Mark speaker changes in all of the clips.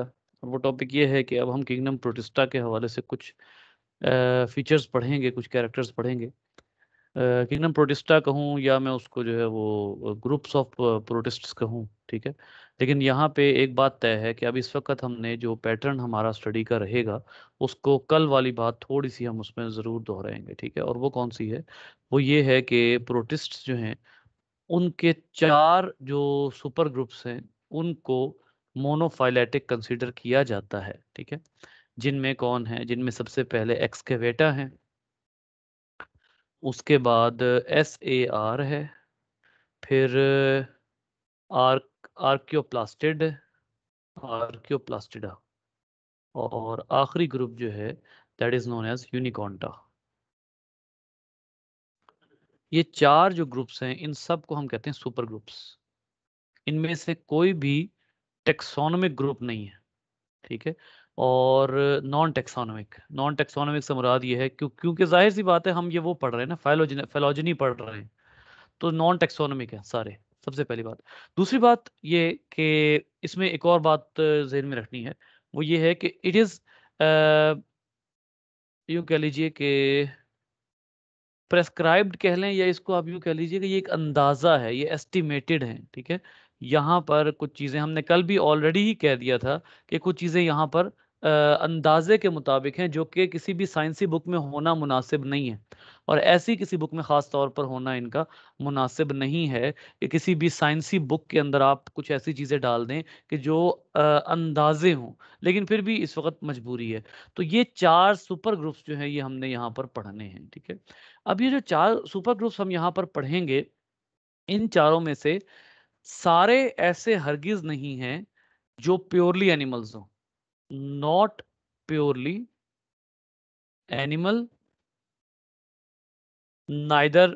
Speaker 1: और वो टॉपिक ये है कि अब हम किंगडम प्रोटिस्टा के हवाले से कुछ फीचर्स पढ़ेंगे कुछ कैरेक्टर्स पढ़ेंगे किंगडम प्रोटिस्टा कहूँ या मैं उसको जो है वो ग्रुप्स ऑफ प्रोटिस्ट्स कहूँ ठीक है लेकिन यहाँ पे एक बात तय है कि अब इस वक्त हमने जो पैटर्न हमारा स्टडी का रहेगा उसको कल वाली बात थोड़ी सी हम उसमें ज़रूर दोहराएंगे ठीक है और वो कौन सी है वो ये है कि प्रोटिस्ट जो हैं उनके चार जो सुपर ग्रुप्स हैं उनको मोनोफाइलेटिक कंसीडर किया जाता है ठीक है जिनमें कौन है जिनमें सबसे पहले एक्सकेवेटा है उसके बाद एस ए आर है फिर आर्क आर्क्योप्लास्टिड आर्क्योप्लास्टिडा और आखिरी ग्रुप जो है that is known as Unikonta ये चार जो ग्रुप्स हैं इन सब को हम कहते हैं सुपर ग्रुप्स इनमें से कोई भी टेक्सोनोमिक ग्रुप नहीं है ठीक है और नॉन टेक्सोनोमिक नॉन टेक्सोनोमिक से मुराद ये है क्यों क्योंकि जाहिर सी बात है हम ये वो पढ़ रहे हैं ना फैलोजनी फैलोजनी पढ़ रहे हैं तो नॉन टेक्सोनोमिक है सारे सबसे पहली बात दूसरी बात ये कि इसमें एक और बात जहन में रखनी है वो ये है कि इट इज़ यूँ कह लीजिए कि प्रेस्क्राइब्ड कह लें या इसको आप यूँ कह लीजिए कि ये एक अंदाज़ा है ये एस्टिमेटेड है ठीक है यहाँ पर कुछ चीज़ें हमने कल भी ऑलरेडी ही कह दिया था कि कुछ चीज़ें यहाँ पर अंदाजे के मुताबिक हैं जो कि किसी भी साइंसी बुक में होना मुनासिब नहीं है और ऐसी किसी बुक में ख़ास तौर पर होना इनका मुनासिब नहीं है कि किसी भी साइंसी बुक के अंदर आप कुछ ऐसी चीज़ें डाल दें कि जो अंदाजे हों लेकिन फिर भी इस वक्त मजबूरी है तो ये चार सुपर ग्रुप्स जो हैं ये हमने यहाँ पर पढ़ने हैं ठीक है अब ये जो चार सुपर ग्रुप्स हम यहाँ पर पढ़ेंगे इन चारों में से सारे ऐसे हरगिज नहीं हैं जो प्योरली एनिमल्स हो not purely animal neither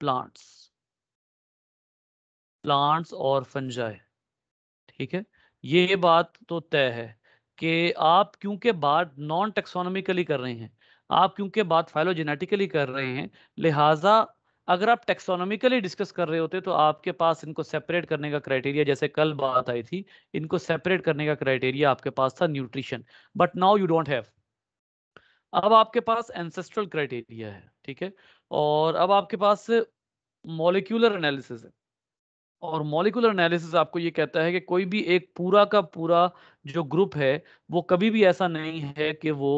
Speaker 1: plants plants और फंजाई ठीक है ये बात तो तय है कि आप क्योंकि बात नॉन टेक्सोनॉमिकली कर रहे हैं आप क्योंकि बात फाइलोजेनेटिकली कर रहे हैं लिहाजा अगर आप टेक्सोनॉमिकली डिस्कस कर रहे होते तो आपके पास इनको सेपरेट करने का क्राइटेरिया जैसे कल बात आई थी इनको सेपरेट करने का क्राइटेरिया आपके पास था nutrition but now you don't have अब आपके पास एंसेस्ट्रल क्राइटेरिया है ठीक है और अब आपके पास मोलिकुलर एनालिसिस है और मोलिकुलर एनालिसिस आपको ये कहता है कि कोई भी एक पूरा का पूरा जो ग्रुप है वो कभी भी ऐसा नहीं है कि वो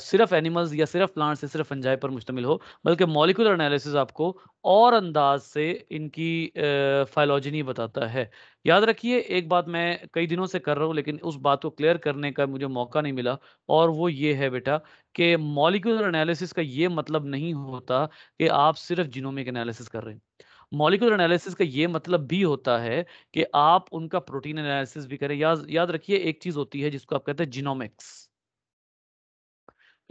Speaker 1: सिर्फ एनिमल्स या सिर्फ प्लांट्स या सिर्फ फंजाई पर मुश्तमिल हो बल्कि मॉलिकुलर एनालिसिस आपको और अंदाज से इनकी फाइलोजनी बताता है याद रखिए एक बात मैं कई दिनों से कर रहा हूँ लेकिन उस बात को क्लियर करने का मुझे मौका नहीं मिला और वो ये है बेटा कि मॉलिकुलर एनालिसिस का ये मतलब नहीं होता कि आप सिर्फ जिनोमिक एनालिसिस कर रहे हैं मॉलिकुलर एनालिसिस का ये मतलब भी होता है कि आप उनका प्रोटीन एनालिसिस भी करें याद याद रखिए एक चीज़ होती है जिसको आप कहते हैं जिनोमिक्स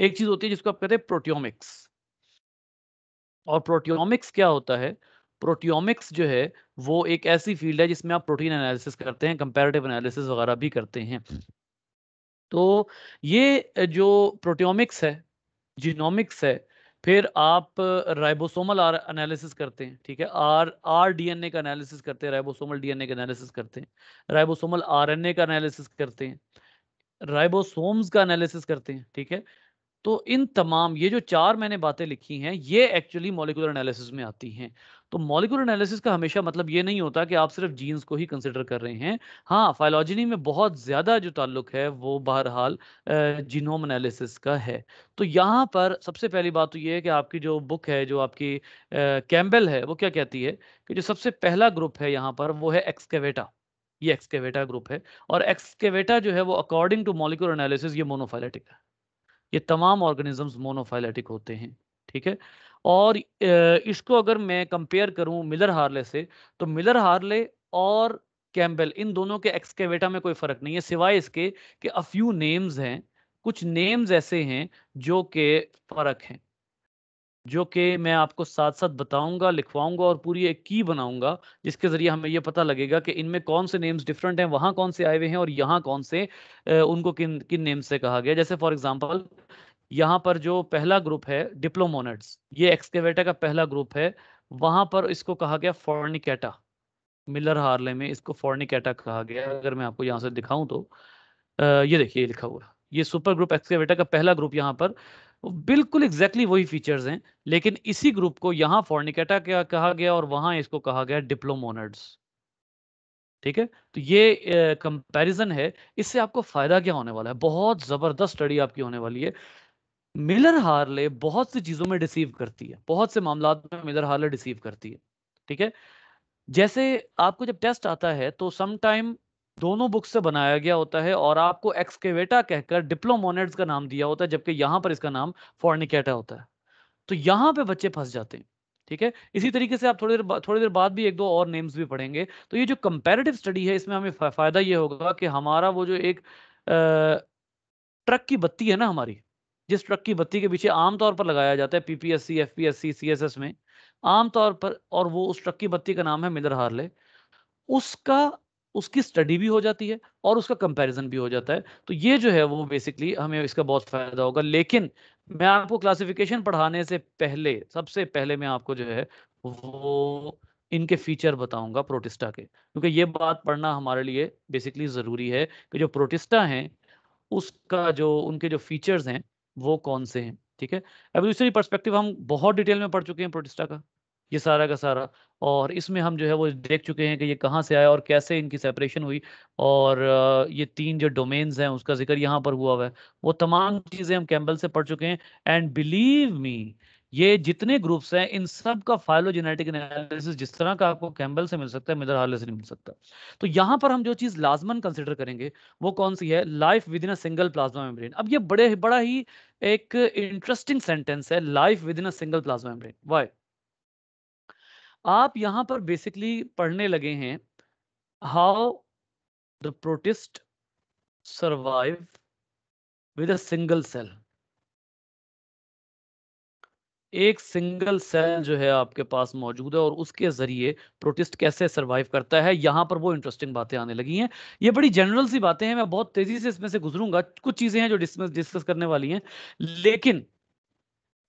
Speaker 1: एक चीज होती है जिसको आप कहते हैं प्रोटियोमिक्स और प्रोटियोमिक्स क्या होता है प्रोटियोमिक्स जो है वो एक ऐसी फील्ड है जिसमें आप प्रोटीन एनालिसिस करते हैं कंपेरेटिव एनालिसिस वगैरह भी करते हैं तो ये जो प्रोटियोमिक्स है जीनोमिक्स है फिर आप राइबोसोमल आर एनालिसिस करते हैं ठीक है आर आर डीएनए का एनालिसिस करते हैं राइबोसोमल डीएनए का एनालिसिस करते हैं राइबोसोमल आरएनए का एनालिसिस करते हैं राइबोसोम्स का एनालिसिस करते हैं ठीक है तो इन तमाम ये जो चार मैंने बातें लिखी हैं ये एक्चुअली मॉलिकुलर एनालिसिस में आती हैं तो मॉलिकुलर एनालिसिस का हमेशा मतलब ये नहीं होता कि आप सिर्फ जीन्स को ही कंसिडर कर रहे हैं हाँ फाइलॉजनी में बहुत ज़्यादा जो ताल्लुक है वो बहरहाल जीनोम एनालिसिस का है तो यहाँ पर सबसे पहली बात तो ये है कि आपकी जो बुक है जो आपकी कैम्बल है वो क्या कहती है कि जो सबसे पहला ग्रुप है यहाँ पर वो है एक्सकेवेटा ये एक्सकेवेटा ग्रुप है और एक्सकेवेटा जो है वो अकॉर्डिंग टू मॉलिकुलर एनालिसिस ये मोनोफाइलेटिक है ये तमाम ऑर्गेनिजम्स मोनोफाइलेटिक होते हैं ठीक है और इसको अगर मैं कंपेयर करूं मिलर हार्ले से तो मिलर हार्ले और कैम्बेल इन दोनों के एक्सकेवेटा में कोई फर्क नहीं है सिवाय इसके कि अ फ्यू नेम्स हैं कुछ नेम्स ऐसे हैं जो के फर्क हैं जो कि मैं आपको साथ साथ बताऊंगा लिखवाऊंगा और पूरी एक की बनाऊंगा जिसके ज़रिए हमें यह पता लगेगा कि इनमें कौन से नेम्स डिफरेंट हैं वहां कौन से आए हुए हैं और यहाँ कौन से उनको किन किन नेम से कहा गया जैसे फॉर एग्जाम्पल यहाँ पर जो पहला ग्रुप है डिप्लोमोनेट्स ये एक्सकेवेटा का पहला ग्रुप है वहां पर इसको कहा गया फॉर्निकेटा मिलर हार्ले में इसको फॉर्निकेटा कहा गया अगर मैं आपको यहाँ से दिखाऊं तो ये देखिए लिखा हुआ ये सुपर ग्रुप एक्सकेवेटा का पहला ग्रुप यहाँ पर बिल्कुल एग्जैक्टली exactly वही फीचर्स हैं लेकिन इसी ग्रुप को यहां फॉर्निकेटा क्या कहा गया और वहां इसको कहा गया डिप्लोमोनड्स ठीक है तो ये कंपैरिजन है इससे आपको फायदा क्या होने वाला है बहुत जबरदस्त स्टडी आपकी होने वाली है मिलर हार्ले बहुत सी चीजों में डिसीव करती है बहुत से मामला में मिलर हार्ले डिसीव करती है ठीक है जैसे आपको जब टेस्ट आता है तो समटाइम दोनों बुक्स से बनाया गया होता है और आपको एक्सकेवेटा कहकर डिप्लोमोनेट्स का नाम दिया होता है जबकि यहाँ पर इसका नाम फॉर्निकेटा होता है तो यहाँ पे बच्चे फंस जाते हैं ठीक है इसी तरीके से आप थोड़ी देर थोड़ी देर बाद भी एक दो और नेम्स भी पढ़ेंगे तो ये जो कंपेरेटिव स्टडी है इसमें हमें फायदा ये होगा कि हमारा वो जो एक आ, ट्रक की बत्ती है ना हमारी जिस ट्रक की बत्ती के पीछे आमतौर पर लगाया जाता है पीपीएससी एफपीएससी सीएसएस में आमतौर पर और वो उस ट्रक की बत्ती का नाम है मिदर हार्ले उसका उसकी स्टडी भी हो जाती है और उसका कंपैरिजन भी हो जाता है तो ये जो है वो बेसिकली हमें इसका बहुत फायदा होगा लेकिन मैं आपको क्लासिफिकेशन पढ़ाने से पहले सबसे पहले मैं आपको जो है वो इनके फीचर बताऊंगा प्रोटिस्टा के क्योंकि ये बात पढ़ना हमारे लिए बेसिकली ज़रूरी है कि जो प्रोटिस्टा है उसका जो उनके जो फीचर्स हैं वो कौन से हैं ठीक है एवोल्यूशनरी पर्सपेक्टिव हम बहुत डिटेल में पढ़ चुके हैं प्रोटिस्टा का ये सारा का सारा और इसमें हम जो है वो देख चुके हैं कि ये कहाँ से आया और कैसे इनकी सेपरेशन हुई और ये तीन जो डोमेन्स हैं उसका जिक्र यहाँ पर हुआ हुआ है वो तमाम चीज़ें हम कैम्बल से पढ़ चुके हैं एंड बिलीव मी ये जितने ग्रुप्स हैं इन सब का फाइलोजेनेटिक एनालिसिस जिस तरह का आपको कैम्बल से मिल सकता है मिदर हाल से नहीं मिल सकता तो यहाँ पर हम जो चीज़ लाजमन कंसिडर करेंगे वो कौन सी है life within a single plasma membrane अब ये बड़े बड़ा ही एक इंटरेस्टिंग सेंटेंस है life within a single plasma membrane why आप यहां पर बेसिकली पढ़ने लगे हैं how the protist survive with a single cell एक सिंगल सेल जो है आपके पास मौजूद है और उसके जरिए प्रोटेस्ट कैसे सरवाइव करता है यहां पर वो इंटरेस्टिंग बातें आने लगी हैं ये बड़ी जनरल सी बातें हैं मैं बहुत तेजी से इसमें से गुजरूंगा कुछ चीजें हैं जो डिस्कस करने वाली हैं लेकिन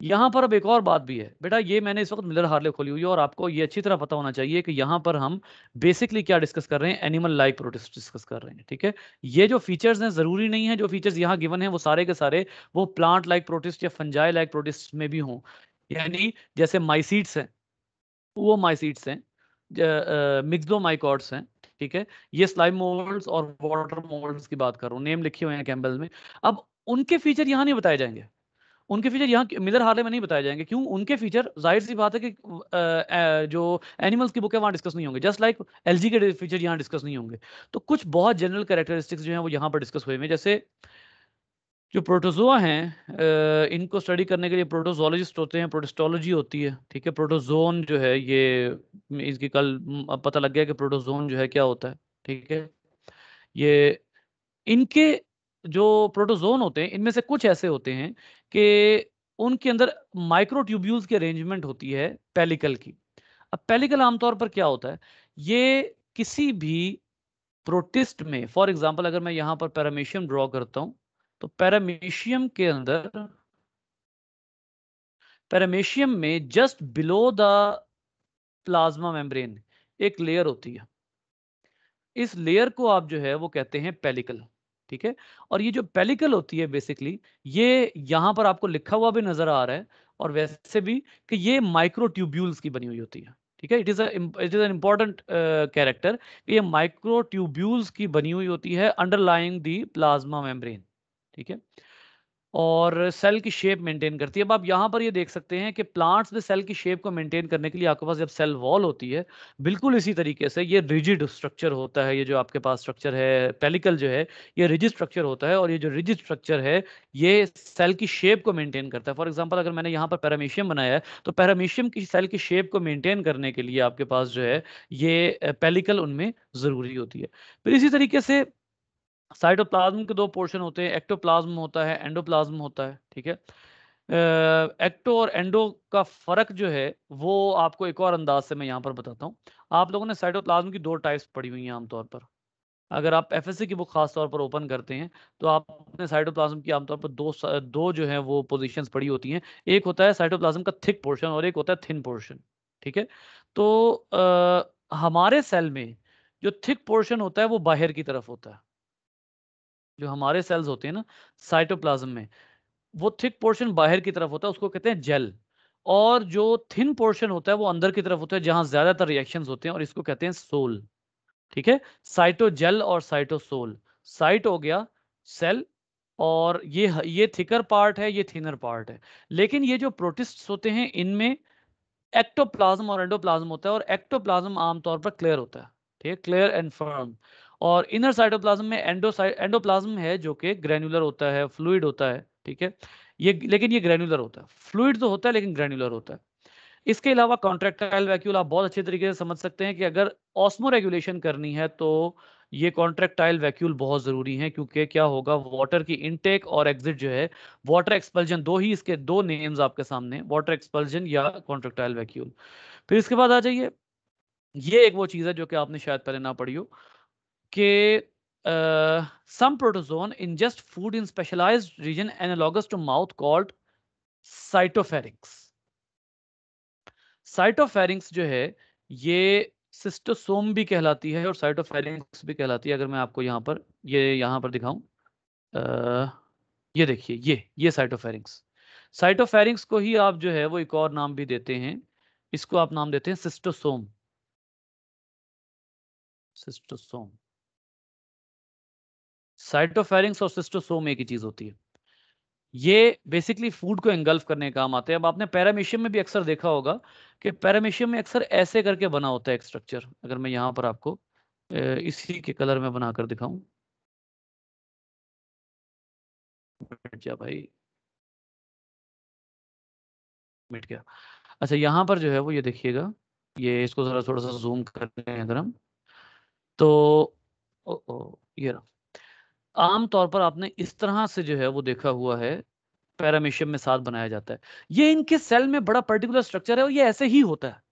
Speaker 1: यहाँ पर अब एक और बात भी है बेटा ये मैंने इस वक्त मिलर हार्ले खोली हुई है और आपको ये अच्छी तरह पता होना चाहिए कि यहां पर हम बेसिकली क्या डिस्कस कर रहे हैं एनिमल लाइक प्रोटेस्ट डिस्कस कर रहे हैं ठीक है ये जो फीचर्स हैं जरूरी नहीं है जो फीचर्स यहाँ गिवन है वो सारे के सारे वो प्लांट लाइक प्रोटेस्ट या फंजाई लाइक प्रोटेस्ट में भी हों यानी जैसे माइसीड्स हैं वो माइसीड्स हैं मिक्सडो माइकॉड्स हैं ठीक है ये स्लाइम मोल्ड्स और वाटर मोल्ड्स की बात कर रहा हूँ नेम लिखे हुए हैं कैम्बल में अब उनके फीचर यहाँ नहीं बताए जाएंगे उनके फीचर यहाँ मिलर हार्ले में नहीं बताए जाएंगे क्यों उनके फीचर जाहिर सी बात है कि जो एनिमल्स की बुक है वहाँ डिस्कस नहीं होंगे जस्ट लाइक एल के फीचर यहाँ डिस्कस नहीं होंगे तो कुछ बहुत जनरल करेक्टरिस्टिक्स जो है वो यहाँ पर डिस्कस हुए हैं जैसे जो प्रोटोजोआ हैं इनको स्टडी करने के लिए प्रोटोजोलॉजिस्ट होते हैं प्रोटोस्टोलॉजी होती है ठीक है प्रोटोजोन जो है ये इसकी कल पता लग गया कि प्रोटोजोन जो है क्या होता है ठीक है ये इनके जो प्रोटोजोन होते हैं इनमें से कुछ ऐसे होते हैं कि उनके अंदर माइक्रोट्यूब्यूल्स की अरेंजमेंट होती है पेलिकल की अब पेलिकल आमतौर पर क्या होता है ये किसी भी प्रोटिस्ट में फॉर एग्जाम्पल अगर मैं यहाँ पर पैरामीशियम ड्रॉ करता हूँ तो पैरामीशियम के अंदर पैरामीशियम में just below the plasma membrane एक लेयर होती है इस लेयर को आप जो है वो कहते हैं पेलिकल ठीक है और ये जो पेलिकल होती है बेसिकली ये यहाँ पर आपको लिखा हुआ भी नजर आ रहा है और वैसे भी कि ये माइक्रोट्यूब्यूल्स की बनी हुई होती है ठीक है it is it is an important character ये माइक्रोट्यूब्यूल्स की बनी हुई होती है अंडरलाइंग दी प्लाज्मा मेम्ब्रेन ठीक है और सेल की शेप मेंटेन करती है अब आप यहाँ पर ये देख सकते हैं कि प्लांट्स में सेल की शेप को मेंटेन करने के लिए आपके पास जब सेल वॉल होती है बिल्कुल इसी तरीके से ये रिजिड स्ट्रक्चर होता है ये जो आपके पास स्ट्रक्चर है पेलिकल जो है ये रिजिड स्ट्रक्चर होता है और ये जो रिजिड स्ट्रक्चर है ये सेल की शेप को मेंटेन करता है फॉर एग्जाम्पल अगर मैंने यहाँ पर पैरामीशियम बनाया है तो पैरामीशियम की सेल की शेप को मेनटेन करने के लिए आपके पास जो है ये पेलिकल उनमें ज़रूरी होती है फिर इसी तरीके से साइटोप्लाज्म के दो पोर्शन होते हैं एक्टोप्लाज्म होता है एंडोप्लाज्म होता है ठीक है एक्टो और एंडो का फर्क जो है वो आपको एक और अंदाज से मैं यहाँ पर बताता हूँ आप लोगों ने साइटोप्लाज्म की दो टाइप्स पड़ी हुई हैं आमतौर पर अगर आप एफ की बुक खास तौर पर ओपन करते हैं तो आपने साइटोप्लाज्म की आमतौर पर दो दो जो है वो पोजिशन पड़ी होती हैं एक होता है साइटोप्लाज्म का थिक पोर्शन और एक होता है थिन पोर्शन ठीक है तो आ, हमारे सेल में जो थिक पोर्शन होता है वो बाहर की तरफ होता है जो हमारे सेल्स होते हैं ना साइटोप्लाज्म में वो थिक पोर्शन बाहर की तरफ होता है उसको कहते हैं जेल और जो थिन पोर्शन होता है वो अंदर की तरफ होता है जहां ज्यादातर रिएक्शंस होते हैं और इसको कहते हैं सोल ठीक है साइटोजेल और साइटोसोल साइट हो गया सेल और ये ये थिकर पार्ट है ये थिनर पार्ट है लेकिन ये जो प्रोटिस्ट होते हैं इनमें एक्टोप्लाज्म और एंडोप्लाज्म होता है और एक्टोप्लाज्म आमतौर पर क्लियर होता है ठीक है क्लियर एंड फर्म और इनर साइटोप्लाज्म में एंडोसाइट एंडोप्लाज्म है जो कि ग्रेनुलर होता है फ्लूड होता है ठीक है ये लेकिन ये ग्रेनुलर होता है फ्लूइड तो होता है लेकिन ग्रेनुलर होता है इसके अलावा कॉन्ट्रेक्टाइल वैक्यूल आप बहुत अच्छे तरीके से समझ सकते हैं कि अगर ऑस्मो रेगुलेशन करनी है तो ये कॉन्ट्रेक्टाइल वैक्यूल बहुत ज़रूरी है क्योंकि क्या होगा वाटर की इनटेक और एग्जिट जो है वाटर एक्सपल्जन दो ही इसके दो नेम्स आपके सामने वाटर एक्सपल्जन या कॉन्ट्रेक्टाइल वैक्यूल फिर इसके बाद आ जाइए ये एक वो चीज़ है जो कि आपने शायद पहले ना पढ़ी हो कि some protozoan ingest food in specialise region analogous to mouth called cytopharynx. Cytopharynx जो है ये सिस्टोसोम भी कहलाती है और साइटोफेरिंग्स भी कहलाती है अगर मैं आपको यहाँ पर ये यहाँ पर दिखाऊं ये देखिए ये ये साइटोफेरिंग्स साइटोफेरिंग्स को ही आप जो है वो एक और नाम भी देते हैं इसको आप नाम देते हैं सिस्टोसोम सिस्टोसोम साइटोफेरिंग्स और सिस्टोसोम एक ही चीज होती है ये बेसिकली फूड को एंगल्फ करने का काम आते हैं अब आपने पैरामीशियम में भी अक्सर देखा होगा कि पैरामीशियम में अक्सर ऐसे करके बना होता है एक स्ट्रक्चर अगर मैं यहाँ पर आपको इसी के कलर में बनाकर दिखाऊं जा भाई मिट गया अच्छा यहाँ पर जो है वो ये देखिएगा ये इसको जरा थोड़ा सा जूम कर रहे हैं अगर हम तो ओ, ओ, ये रहा आम तौर पर आपने इस तरह से जो है वो देखा हुआ है पैरामीशियम में साथ बनाया जाता है ये इनके सेल में बड़ा पर्टिकुलर स्ट्रक्चर है और ये ऐसे ही होता है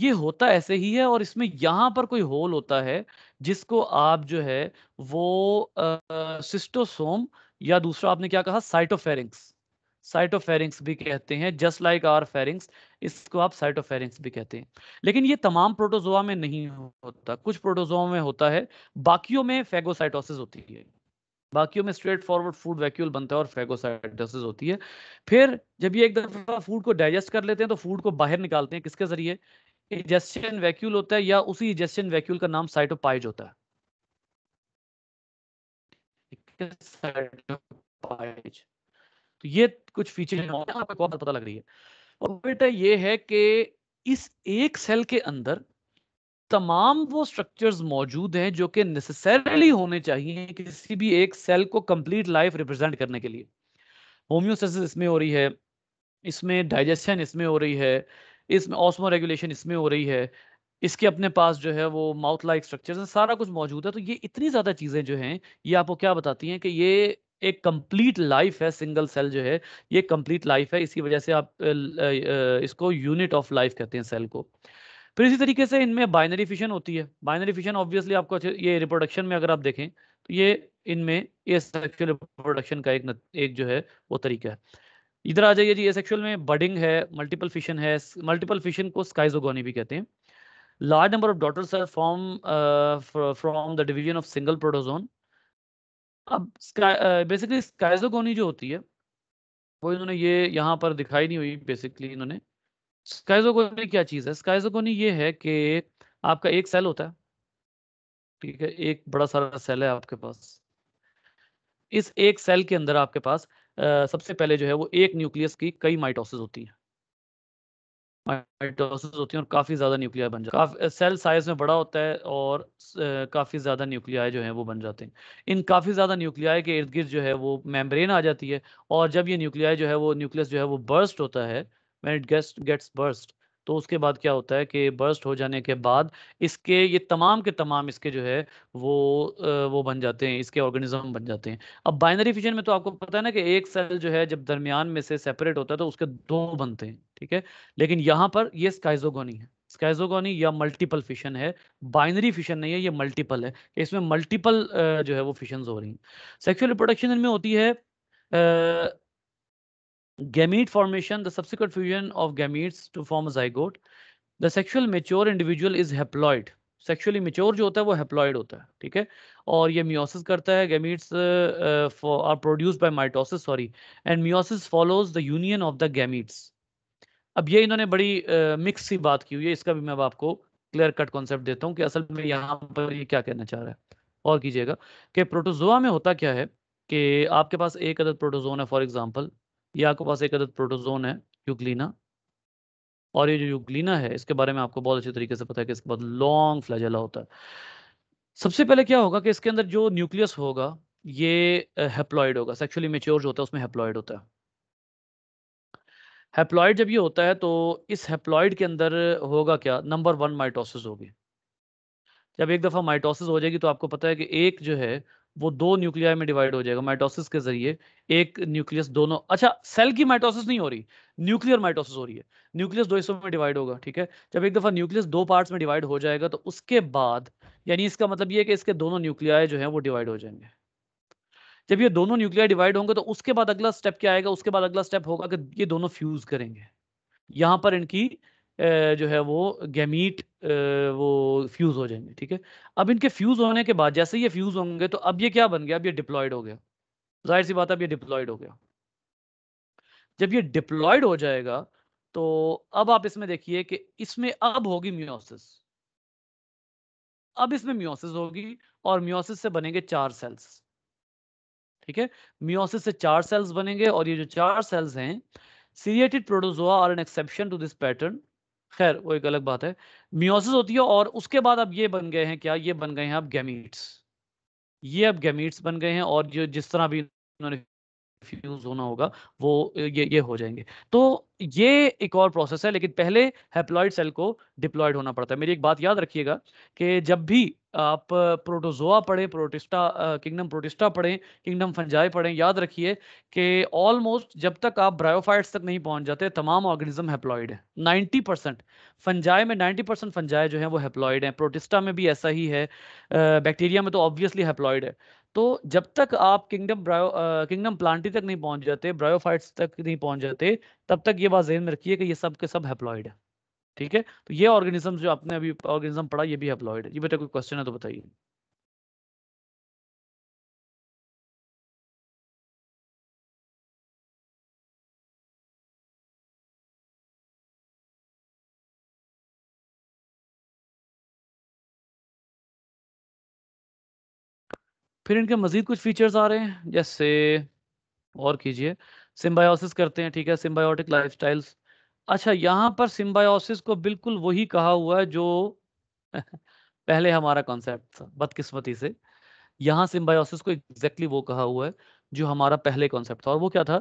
Speaker 1: ये होता ऐसे ही है और इसमें यहाँ पर कोई होल होता है जिसको आप जो है वो सिस्टोसोम या दूसरा आपने क्या कहा साइटोफेरिंग्स साइटोफेरिंग्स भी कहते हैं जस्ट लाइक आर फेरिंग्स इसको आप साइटोफेरिंग्स भी कहते हैं लेकिन ये तमाम प्रोटोजोआ में नहीं होता कुछ प्रोटोजोआ में होता है बाकियों में फेगोसाइटोसिस होती है बाकियों में स्ट्रेट फॉरवर्ड फूड वैक्यूल बनता है और फेगोसाइटोसिस होती है फिर जब ये एक दफा फूड को डाइजेस्ट कर लेते हैं तो फूड को बाहर निकालते हैं किसके जरिए इजेस्टन वैक्यूल होता है या उसी इजेस्टन वैक्यूल का नाम साइटोपाइज होता है तो ये कुछ फीचर आपको पता लग रही है और बेटा ये है कि इस एक सेल के अंदर तमाम वो स्ट्रक्चर्स मौजूद हैं जो कि नेसेसरली होने चाहिए किसी भी एक सेल को कंप्लीट लाइफ रिप्रेजेंट करने के लिए होम्योस्टेसिस इसमें हो रही है इसमें डाइजेशन इसमें हो रही है इसमें ऑस्मो रेगुलेशन इसमें हो रही है इसके अपने पास जो है वो माउथ लाइक स्ट्रक्चर सारा कुछ मौजूद है तो ये इतनी ज़्यादा चीज़ें जो हैं ये आपको क्या बताती हैं कि ये एक कंप्लीट लाइफ है सिंगल सेल जो है ये कंप्लीट लाइफ है इसी वजह से आप इसको यूनिट ऑफ लाइफ कहते हैं सेल को फिर इसी तरीके से इनमें बाइनरी फिशन होती है बाइनरी फिशन ऑब्वियसली आपको ये रिप्रोडक्शन में अगर आप देखें तो ये इनमें ए सेक्शुअल रिप्रोडक्शन का एक न, एक जो है वो तरीका है इधर आ जाइए जी ए सेक्शुअल में बडिंग है मल्टीपल फिशन है मल्टीपल फिशन को स्काइजोगोनी भी कहते हैं large number of daughters are form from the division of single protozoan अब बेसिकली स्काइजोगोनी uh, जो होती है वो इन्होंने ये यहाँ पर दिखाई नहीं हुई बेसिकली इन्होंने स्काइजोगोनी क्या चीज़ है स्काइजोगोनी ये है कि आपका एक सेल होता है ठीक है एक बड़ा सारा सेल है आपके पास इस एक सेल के अंदर आपके पास आ, सबसे पहले जो है वो एक न्यूक्लियस की कई माइटोसिस होती है माइटोसिस होती है और काफ़ी ज़्यादा न्यूक्लिया बन जाता है सेल साइज में बड़ा होता है और काफ़ी ज़्यादा न्यूक्लिया जो है वो बन जाते हैं इन काफ़ी ज़्यादा न्यूक्लिया के इर्द गिर्द जो है वो मेम्ब्रेन आ जाती है और जब ये न्यूक्लिया जो है वो न्यूक्लियस जो है वो बर्स्ट होता है when it gets gets burst तो उसके बाद क्या होता है कि बर्स्ट हो जाने के बाद इसके ये तमाम के तमाम इसके जो है वो वो बन जाते हैं इसके ऑर्गेनिज्म बन जाते हैं अब बाइनरी फिजन में तो आपको पता है ना कि एक सेल जो है जब दरमियान में से सेपरेट होता है तो उसके दो बनते हैं ठीक है लेकिन यहाँ पर ये स्काइजोगोनी है स्काइजोगोनी या मल्टीपल फिशन है बाइनरी फिशन नहीं है ये मल्टीपल है इसमें मल्टीपल जो है वो फिशन हो रही हैं सेक्शुअल रिप्रोडक्शन इनमें होती है Gamete formation, the subsequent fusion of gametes to form a zygote. The sexual mature individual is haploid. Sexually mature जो होता है वो हेप्लॉइड होता है ठीक है और ये मियोसिस करता है gametes are produce by mitosis sorry and meiosis follows the union of the gametes अब ये इन्होंने बड़ी मिक्स uh, सी बात की हुई है इसका भी मैं आपको क्लियर कट कॉन्सेप्ट देता हूँ कि असल में यहाँ पर ये क्या कहना चाह रहा है और कीजिएगा कि प्रोटोजोआ में होता क्या है कि आपके पास एक अदद प्रोटोजोन है फॉर एग्जाम्पल ये आपके पास एक अदद प्रोटोजोन है यूग्लिना और ये जो यूग्लिना है इसके बारे में आपको बहुत अच्छे तरीके से पता है कि इसके बाद लॉन्ग फ्लैजेला होता है सबसे पहले क्या होगा कि इसके अंदर जो न्यूक्लियस होगा ये हेप्लॉइड होगा सेक्चुअली मेच्योर जो होता है उसमें हेप्लॉइड होता है हेप्लॉइड जब ये होता है तो इस हेप्लॉइड के अंदर होगा क्या नंबर वन माइटोसिस होगी जब एक दफ़ा माइटोसिस हो जाएगी तो आपको पता है कि एक जो है वो दो न्यूक्लियाई में डिवाइड हो जाएगा माइटोसिस के जरिए एक न्यूक्लियस दोनों अच्छा सेल की माइटोसिस नहीं हो रही न्यूक्लियर माइटोसिस हो रही है न्यूक्लियस दो हिस्सों में डिवाइड होगा ठीक है जब एक दफा न्यूक्लियस दो पार्ट्स में डिवाइड हो जाएगा तो उसके बाद यानी इसका मतलब ये है कि इसके दोनों न्यूक्लियाई जो है वो डिवाइड हो जाएंगे जब ये दोनों न्यूक्लियाई डिवाइड होंगे तो उसके बाद अगला स्टेप क्या आएगा उसके बाद अगला स्टेप होगा कि ये दोनों फ्यूज करेंगे यहां पर इनकी जो है वो गैमीट वो फ्यूज़ हो जाएंगे ठीक है अब इनके फ्यूज़ होने के बाद जैसे ये फ्यूज़ होंगे तो अब ये क्या बन गया अब ये डिप्लॉयड हो गया जाहिर सी बात अब ये डिप्लॉयड हो गया जब ये डिप्लॉयड हो जाएगा तो अब आप इसमें देखिए कि इसमें अब होगी म्योसिस अब इसमें म्योसिस होगी और म्योसिस से बनेंगे चार सेल्स ठीक है म्योसिस से चार सेल्स बनेंगे और ये जो चार सेल्स हैं ciliated protozoa are an exception to this pattern खैर वो एक अलग बात है मियोसिस होती है और उसके बाद अब ये बन गए हैं क्या ये बन गए हैं अब गैमीट्स ये अब गैमीट्स बन गए हैं और जो जिस तरह भी उन्होंने फ्यूज होना होगा वो ये ये हो जाएंगे तो ये एक और प्रोसेस है लेकिन पहले हैप्लॉइड सेल को डिप्लॉयड होना पड़ता है मेरी एक बात याद रखिएगा कि जब भी आप प्रोटोजोआ पढ़ें प्रोटिस्टा किंगडम प्रोटिस्टा पढ़ें किंगडम फंजाई पढ़ें याद रखिए कि ऑलमोस्ट जब तक आप ब्रायोफाइट्स तक नहीं पहुंच जाते तमाम ऑर्गेनिज्म हैप्लॉइड है 90 परसेंट फंजाई में 90 परसेंट फंजाई जो है वो हैप्लॉइड हैं प्रोटिस्टा में भी ऐसा ही है बैक्टीरिया में तो ऑब्वियसली हैप्लॉइड है तो जब तक आप किंगडम ब्रायो किंगडम प्लांटी तक नहीं पहुंच जाते ब्रायोफाइट्स तक नहीं पहुंच जाते तब तक ये बात जहन में रखिए कि ये सब के सब हैप्लॉइड है ठीक है तो ये ऑर्गेनिज्म जो आपने अभी ऑर्गेनिज्म पढ़ा ये भी हेप्लॉइड है ये बेटा कोई क्वेश्चन है तो बताइए फिर इनके मजीद कुछ फीचर्स आ रहे हैं जैसे और कीजिए सिम्बायोसिस करते हैं ठीक है सिम्बायोटिक लाइफस्टाइल्स अच्छा यहाँ पर सिम्बायोसिस को बिल्कुल वही कहा हुआ है जो पहले हमारा कॉन्सेप्ट था बदकिस्मती से यहाँ सिम्बायोसिस को एग्जैक्टली वो कहा हुआ है जो हमारा पहले कॉन्सेप्ट था और वो क्या था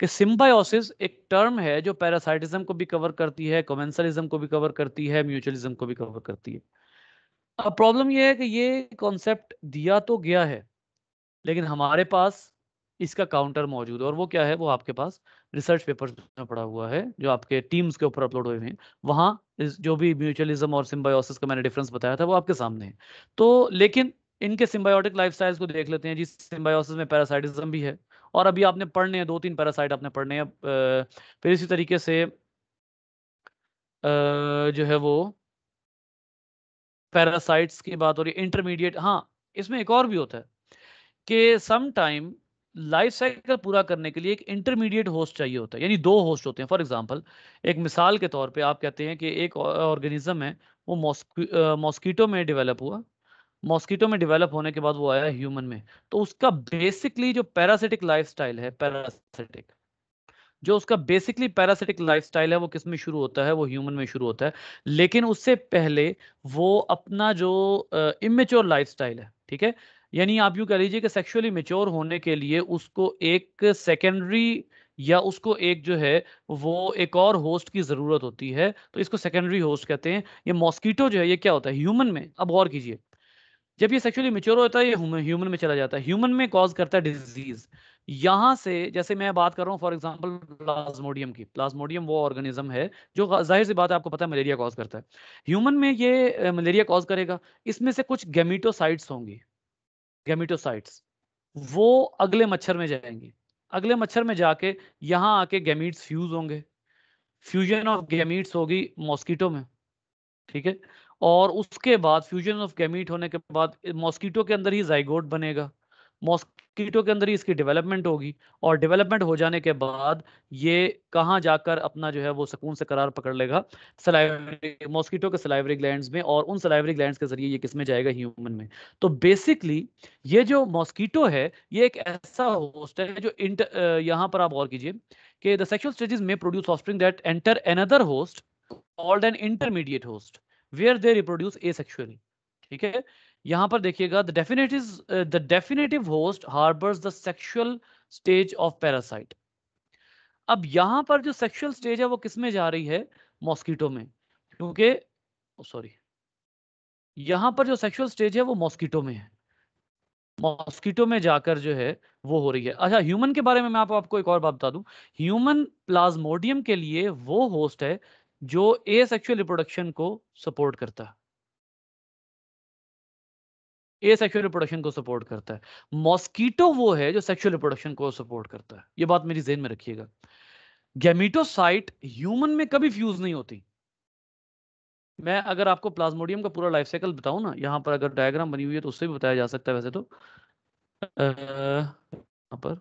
Speaker 1: कि सिम्बायोसिस एक टर्म है जो पैरासाइटिज्म को भी कवर करती है कॉमेंसलिज्म को भी कवर करती है म्यूचुअलिज्म को भी कवर करती है अब प्रॉब्लम यह है कि ये कॉन्सेप्ट दिया तो गया है लेकिन हमारे पास इसका काउंटर मौजूद है और वो क्या है वो आपके पास रिसर्च पेपर्स में पढ़ा हुआ है जो आपके टीम्स के ऊपर अपलोड हुए हैं वहाँ जो भी म्यूचुअलिज्म और सिम्बायोसिस का मैंने डिफरेंस बताया था वो आपके सामने है तो लेकिन इनके सिम्बायोटिक लाइफ को देख लेते हैं जिस सिम्बायोसिस में पैरासाइटिज्म भी है और अभी आपने पढ़ने हैं दो तीन पैरासाइट आपने पढ़ने हैं फिर इसी तरीके से जो है वो पैरासाइट्स की बात हो रही है इंटरमीडिएट हाँ इसमें एक और भी होता है कि सम टाइम लाइफ साइकिल पूरा करने के लिए एक इंटरमीडिएट होस्ट चाहिए होता है यानी दो होस्ट होते हैं फॉर एग्जांपल एक मिसाल के तौर पे आप कहते हैं कि एक ऑर्गेनिज्म है वो मॉस्किटो में डेवलप हुआ मॉस्किटो में डेवलप होने के बाद वो आया ह्यूमन में तो उसका बेसिकली जो पैरासिटिक लाइफस्टाइल है पैरासिटिक जो उसका बेसिकली पैरासिटिक लाइफस्टाइल है वो किस में शुरू होता है वो ह्यूमन में शुरू होता है लेकिन उससे पहले वो अपना जो इमेच्योर लाइफस्टाइल है ठीक है यानी आप यूँ कह लीजिए कि सेक्शुअली मेच्योर होने के लिए उसको एक सेकेंडरी या उसको एक जो है वो एक और होस्ट की ज़रूरत होती है तो इसको सेकेंडरी होस्ट कहते हैं ये मॉस्कीटो जो है ये क्या होता है ह्यूमन में अब गौर कीजिए जब ये सेक्चुअली मेच्योर होता है ये ह्यूमन में चला जाता है ह्यूमन में कॉज करता है डिजीज यहाँ से जैसे मैं बात कर रहा हूँ फॉर एग्जाम्पल प्लाज्मोडियम की प्लाज्मोडियम वो ऑर्गेनिज्म है जो जाहिर सी बात है आपको पता है मलेरिया कॉज करता है ह्यूमन में ये मलेरिया कॉज करेगा इसमें से कुछ गेमिटोसाइट्स होंगी गैमिटोसाइट्स वो अगले मच्छर में जाएंगे अगले मच्छर में जाके यहाँ आके गेमीट्स फ्यूज होंगे फ्यूजन ऑफ गेमीट्स होगी मॉस्किटो में ठीक है और उसके बाद फ्यूजन ऑफ गेमीट होने के बाद मॉस्किटो के अंदर ही जाइगोट बनेगा कीटों के अंदर ही इसकी डेवलपमेंट होगी और डेवलपमेंट हो जाने के बाद ये कहाँ जाकर अपना जो है वो सुकून से करार पकड़ लेगा मॉस्किटो के सलाइवरी ग्लैंड में और उन सलाइवरी ग्लैंड के जरिए ये किस में जाएगा ह्यूमन में तो बेसिकली ये जो मॉस्किटो है ये एक ऐसा होस्ट है जो इंटर यहाँ पर आप गौर कीजिए कि द सेक्शुअल स्टेजेस में produce offspring that enter another host called an intermediate host where they reproduce a ठीक है यहां पर देखिएगा the is the definitive host harbours the sexual stage of parasite अब यहां पर जो सेक्शुअल स्टेज है वो किसमें जा रही है मॉस्किटो में क्योंकि सॉरी oh, यहां पर जो सेक्शुअल स्टेज है वो मॉस्किटो में है मॉस्किटो में जाकर जो है वो हो रही है अच्छा ह्यूमन के बारे में मैं आप, आपको एक और बात बता दूं ह्यूमन प्लाज्मोडियम के लिए वो होस्ट है जो ए सेक्शुअल रिप्रोडक्शन को सपोर्ट करता है ए सेक्शुअल रिपोर्डक्शन को सपोर्ट करता है मॉस्कीटो वो है जो सेक्शुअल रिपोर्डक्शन को सपोर्ट करता है ये बात मेरी जेन में रखिएगा गैमिटोसाइट ह्यूमन में कभी फ्यूज नहीं होती मैं अगर आपको प्लाज्मोडियम का पूरा लाइफ साइकिल बताऊं ना यहाँ पर अगर डायग्राम बनी हुई है तो उससे भी बताया जा सकता है वैसे तो यहाँ पर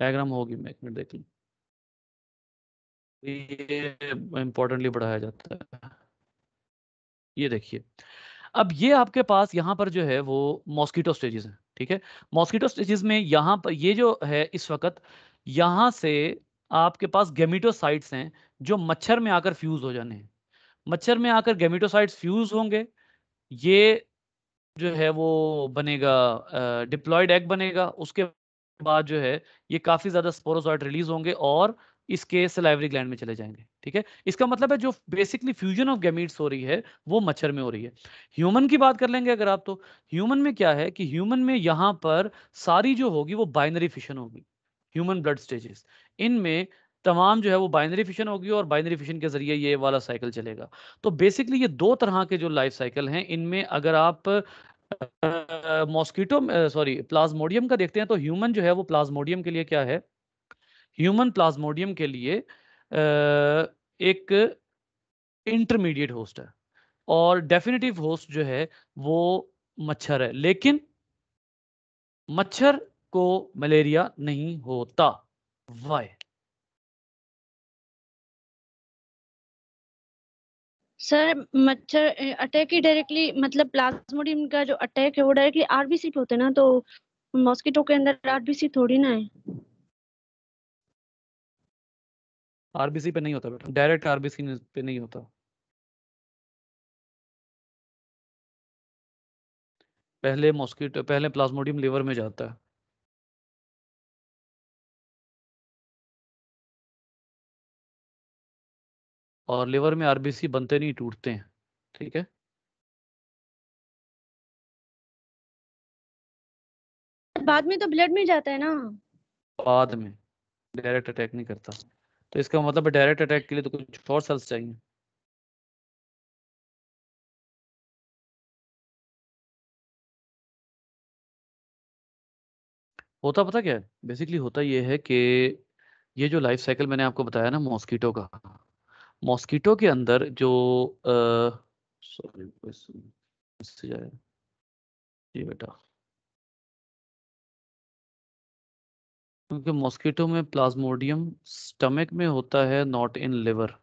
Speaker 1: डायग्राम होगी मैं एक मिनट देख लू
Speaker 2: ये
Speaker 1: इम्पोर्टेंटली बढ़ाया जाता है ये देखिए अब ये आपके पास यहाँ पर जो है वो मॉस्किटो स्टेजेस हैं ठीक है मॉस्किटो स्टेजेस में यहाँ पर ये जो है इस वक्त यहाँ से आपके पास गेमिटोसाइट्स हैं जो मच्छर में आकर फ्यूज हो जाने हैं मच्छर में आकर गेमिटोसाइट्स फ्यूज होंगे ये जो है वो बनेगा डिप्लॉयड एग बनेगा उसके बाद जो है ये काफ़ी ज़्यादा स्पोरोसाइट रिलीज होंगे और इसके सलाइवरी ग्लैंड में चले जाएंगे ठीक है इसका मतलब है जो बेसिकली फ्यूजन ऑफ गैमिट्स हो रही है वो मच्छर में हो रही है ह्यूमन की बात कर लेंगे अगर आप तो ह्यूमन में क्या है कि ह्यूमन में यहाँ पर सारी जो होगी वो बाइनरी फिशन होगी ह्यूमन ब्लड स्टेजेस इनमें तमाम जो है वो बाइनरी फिशन होगी और बाइनरी फिशन के जरिए ये वाला साइकिल चलेगा तो बेसिकली ये दो तरह के जो लाइफ साइकिल हैं इनमें अगर आप मॉस्किटो सॉरी प्लाज्मोडियम का देखते हैं तो ह्यूमन जो है वो प्लाज्मोडियम के लिए क्या है ह्यूमन प्लाज्मोडियम के लिए एक इंटरमीडिएट होस्ट है और डेफिनेटिव होस्ट जो है वो मच्छर है लेकिन मच्छर को मलेरिया नहीं होता वाई
Speaker 2: सर मच्छर अटैक ही डायरेक्टली मतलब प्लाज्मोडियम का जो अटैक है वो डायरेक्टली आरबीसी पे होता ना तो मॉस्किटो के अंदर आरबीसी थोड़ी ना है
Speaker 1: आरबीसी पे नहीं होता बेटा डायरेक्ट आरबीसी पे नहीं होता
Speaker 2: पहले मॉस्किटो पहले प्लाज्मोडियम लीवर में जाता है और लीवर में आरबीसी बनते नहीं टूटते हैं ठीक है बाद में तो ब्लड में जाता है ना
Speaker 1: बाद में डायरेक्ट अटैक नहीं करता तो इसका मतलब डायरेक्ट अटैक के लिए तो कुछ और सेल्स चाहिए होता पता क्या है बेसिकली होता ये है कि ये जो लाइफ साइकिल मैंने आपको बताया ना मॉस्किटो का मॉस्किटो के अंदर जो सॉरी जी बेटा
Speaker 2: क्योंकि मॉस्किटो में प्लाज्मोडियम
Speaker 1: स्टमक में होता है नॉट इन लिवर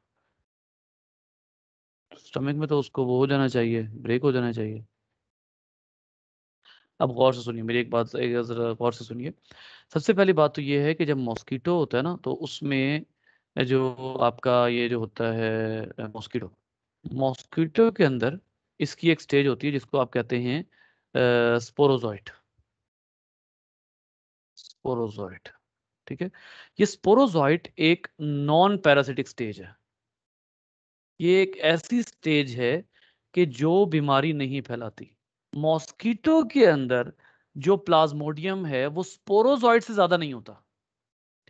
Speaker 1: स्टमक में तो उसको वो हो जाना चाहिए ब्रेक हो जाना चाहिए अब गौर से सुनिए मेरी एक बात एक गौर से सुनिए सबसे पहली बात तो ये है कि जब मॉस्किटो होता है ना तो उसमें जो आपका ये जो होता है मॉस्किटो मॉस्किटो के अंदर इसकी एक स्टेज होती है जिसको आप कहते हैं स्पोरोजॉइट स्पोरोजॉइट ठीक है ये स्पोरोजॉइट एक नॉन पैरासिटिक स्टेज है ये एक ऐसी स्टेज है कि जो बीमारी नहीं फैलाती मॉस्किटो के अंदर जो प्लाज्मोडियम है वो स्पोरोजॉइट से ज़्यादा नहीं होता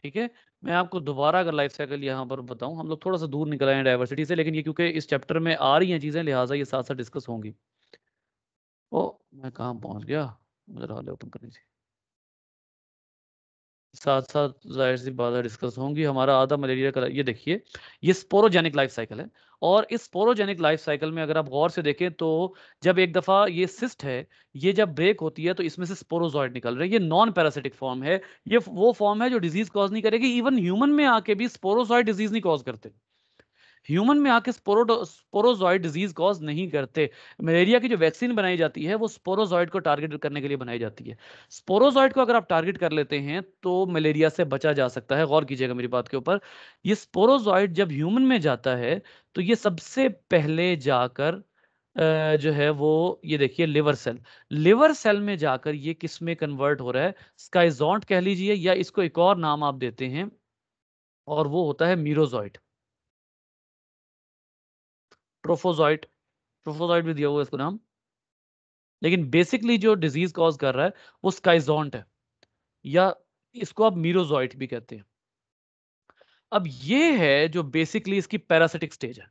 Speaker 1: ठीक है मैं आपको दोबारा अगर लाइफ साइकिल यहाँ पर बताऊं हम लोग थोड़ा सा दूर निकल आए हैं डाइवर्सिटी से लेकिन ये क्योंकि इस चैप्टर में आ रही हैं चीज़ें लिहाजा ये साथ साथ डिस्कस होंगी ओ मैं कहाँ पहुंच गया मुझे ओपन करनी चाहिए साथ साथ जाहिर सी बात है डिस्कस होंगी हमारा आधा मलेरिया का ये देखिए ये स्पोरोजेनिक लाइफ साइकिल है और इस स्पोरोजेनिक लाइफ साइकिल में अगर आप गौर से देखें तो जब एक दफ़ा ये सिस्ट है ये जब ब्रेक होती है तो इसमें से स्पोरोजॉइड निकल रहे हैं ये नॉन पैरासिटिक फॉर्म है ये वो फॉर्म है जो डिजीज कॉज नहीं करेगी इवन ह्यूमन में आके भी स्पोरोजॉइड डिजीज नहीं कॉज करते ह्यूमन में आके स्पोरोजॉइड डिजीज कॉज नहीं करते मलेरिया की जो वैक्सीन बनाई जाती है वो स्पोरोजॉइड को टारगेट करने के लिए बनाई जाती है स्पोरोजॉइड को अगर आप टारगेट कर लेते हैं तो मलेरिया से बचा जा सकता है गौर कीजिएगा मेरी बात के ऊपर ये स्पोरोजॉइड जब ह्यूमन में जाता है तो ये सबसे पहले जाकर जो है वो ये देखिए लिवर सेल लिवर सेल में जाकर ये किस में कन्वर्ट हो रहा है स्काइजॉन्ट कह लीजिए या इसको एक और नाम आप देते हैं और वो होता है मीरोजॉइड ट्रोफोजॉइट प्रोफोजॉइट भी दिया हुआ इसको नाम लेकिन बेसिकली जो डिजीज कॉज कर रहा है वो स्काइजॉन्ट है या इसको आप मीरोजॉइट भी कहते हैं अब ये है जो बेसिकली इसकी पैरासिटिक स्टेज है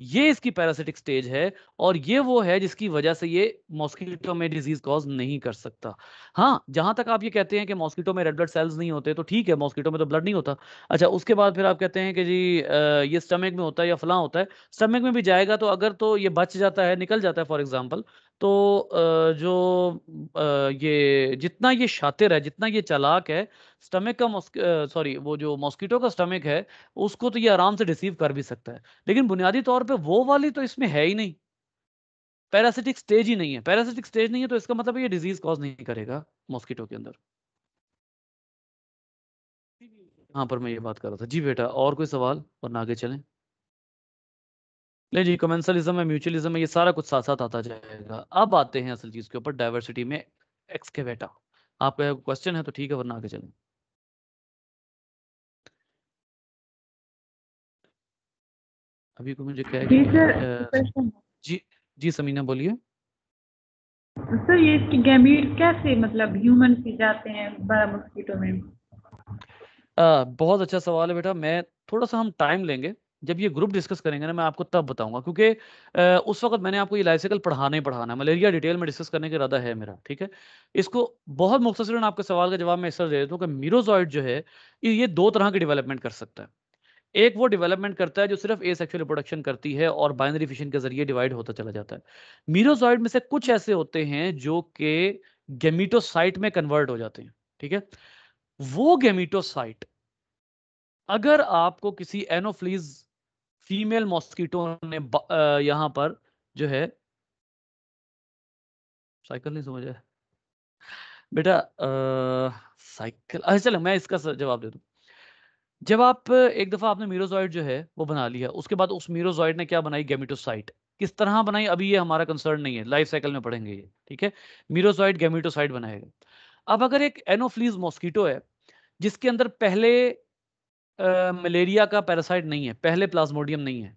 Speaker 1: ये इसकी पैरासिटिक स्टेज है और ये वो है जिसकी वजह से ये मॉस्किटो में डिजीज कॉज नहीं कर सकता हाँ जहां तक आप ये कहते हैं कि मॉस्किटो में रेड ब्लड सेल्स नहीं होते तो ठीक है मॉस्किटो में तो ब्लड नहीं होता अच्छा उसके बाद फिर आप कहते हैं कि जी ये स्टमक में होता है या फलां होता है स्टमक में भी जाएगा तो अगर तो ये बच जाता है निकल जाता है फॉर एग्जाम्पल तो जो ये जितना ये शातिर है जितना ये चालाक है स्टमक का सॉरी वो जो मॉस्किटो का स्टमक है उसको तो ये आराम से रिसीव कर भी सकता है लेकिन बुनियादी तौर पे वो वाली तो इसमें है ही नहीं पैरासिटिक स्टेज ही नहीं है पैरासिटिक स्टेज नहीं है तो इसका मतलब ये डिजीज कॉज नहीं करेगा मॉस्किटो के अंदर हाँ पर मैं ये बात कर रहा था जी बेटा और कोई सवाल वरना आगे चलें नहीं जी कमेंसलिज्म है म्यूचुअलिज्म है ये सारा कुछ साथ साथ आता जाएगा अब आते हैं असल चीज के ऊपर डाइवर्सिटी में एक्सकेवेटा आपका क्वेश्चन है तो ठीक है वरना आगे चलें अभी को मुझे क्या जी सर जी जी समीना बोलिए
Speaker 2: सर ये गैमीट कैसे मतलब ह्यूमन पी जाते हैं बड़ा मॉस्किटो में
Speaker 1: आ, बहुत अच्छा सवाल है बेटा मैं थोड़ा सा हम टाइम लेंगे जब ये ग्रुप डिस्कस करेंगे ना मैं आपको तब बताऊंगा क्योंकि उस वक्त मैंने आपको ये लाइसिकल पढ़ाना ही पढ़ाना है मलेरिया डिटेल में डिस्कस करने का इरादा है मेरा ठीक है इसको बहुत मुख्तर आपके सवाल का जवाब मैं इस तरह दे देता हूँ कि मीरोजॉइड जो है ये दो तरह की डिवेलपमेंट कर सकता है एक वो डेवलपमेंट करता है जो सिर्फ ए सेक्शुअल रिप्रोडक्शन करती है और बाइनरी फिशन के जरिए डिवाइड होता चला जाता है मीरोजॉइड में से कुछ ऐसे होते हैं जो कि गेमीटोसाइट में कन्वर्ट हो जाते हैं ठीक है वो गेमीटोसाइट अगर आपको किसी एनोफ्लीज फीमेल मॉस्किटो ने यहाँ पर जो है साइकिल नहीं समझ बेटा साइकिल अच्छा चलो मैं इसका जवाब दे दूँ जब आप एक दफ़ा आपने मीरोजॉइड जो है वो बना लिया उसके बाद उस मीरोजॉइड ने क्या बनाई गेमिटोसाइट किस तरह बनाई अभी ये हमारा कंसर्न नहीं है लाइफ साइकिल में पढ़ेंगे ये ठीक है मीरोजॉइड गेमिटोसाइट बनाएगा अब अगर एक एनोफ्लीज मॉस्किटो है जिसके अंदर पहले मलेरिया का पैरासाइट नहीं है पहले प्लाज्मोडियम नहीं है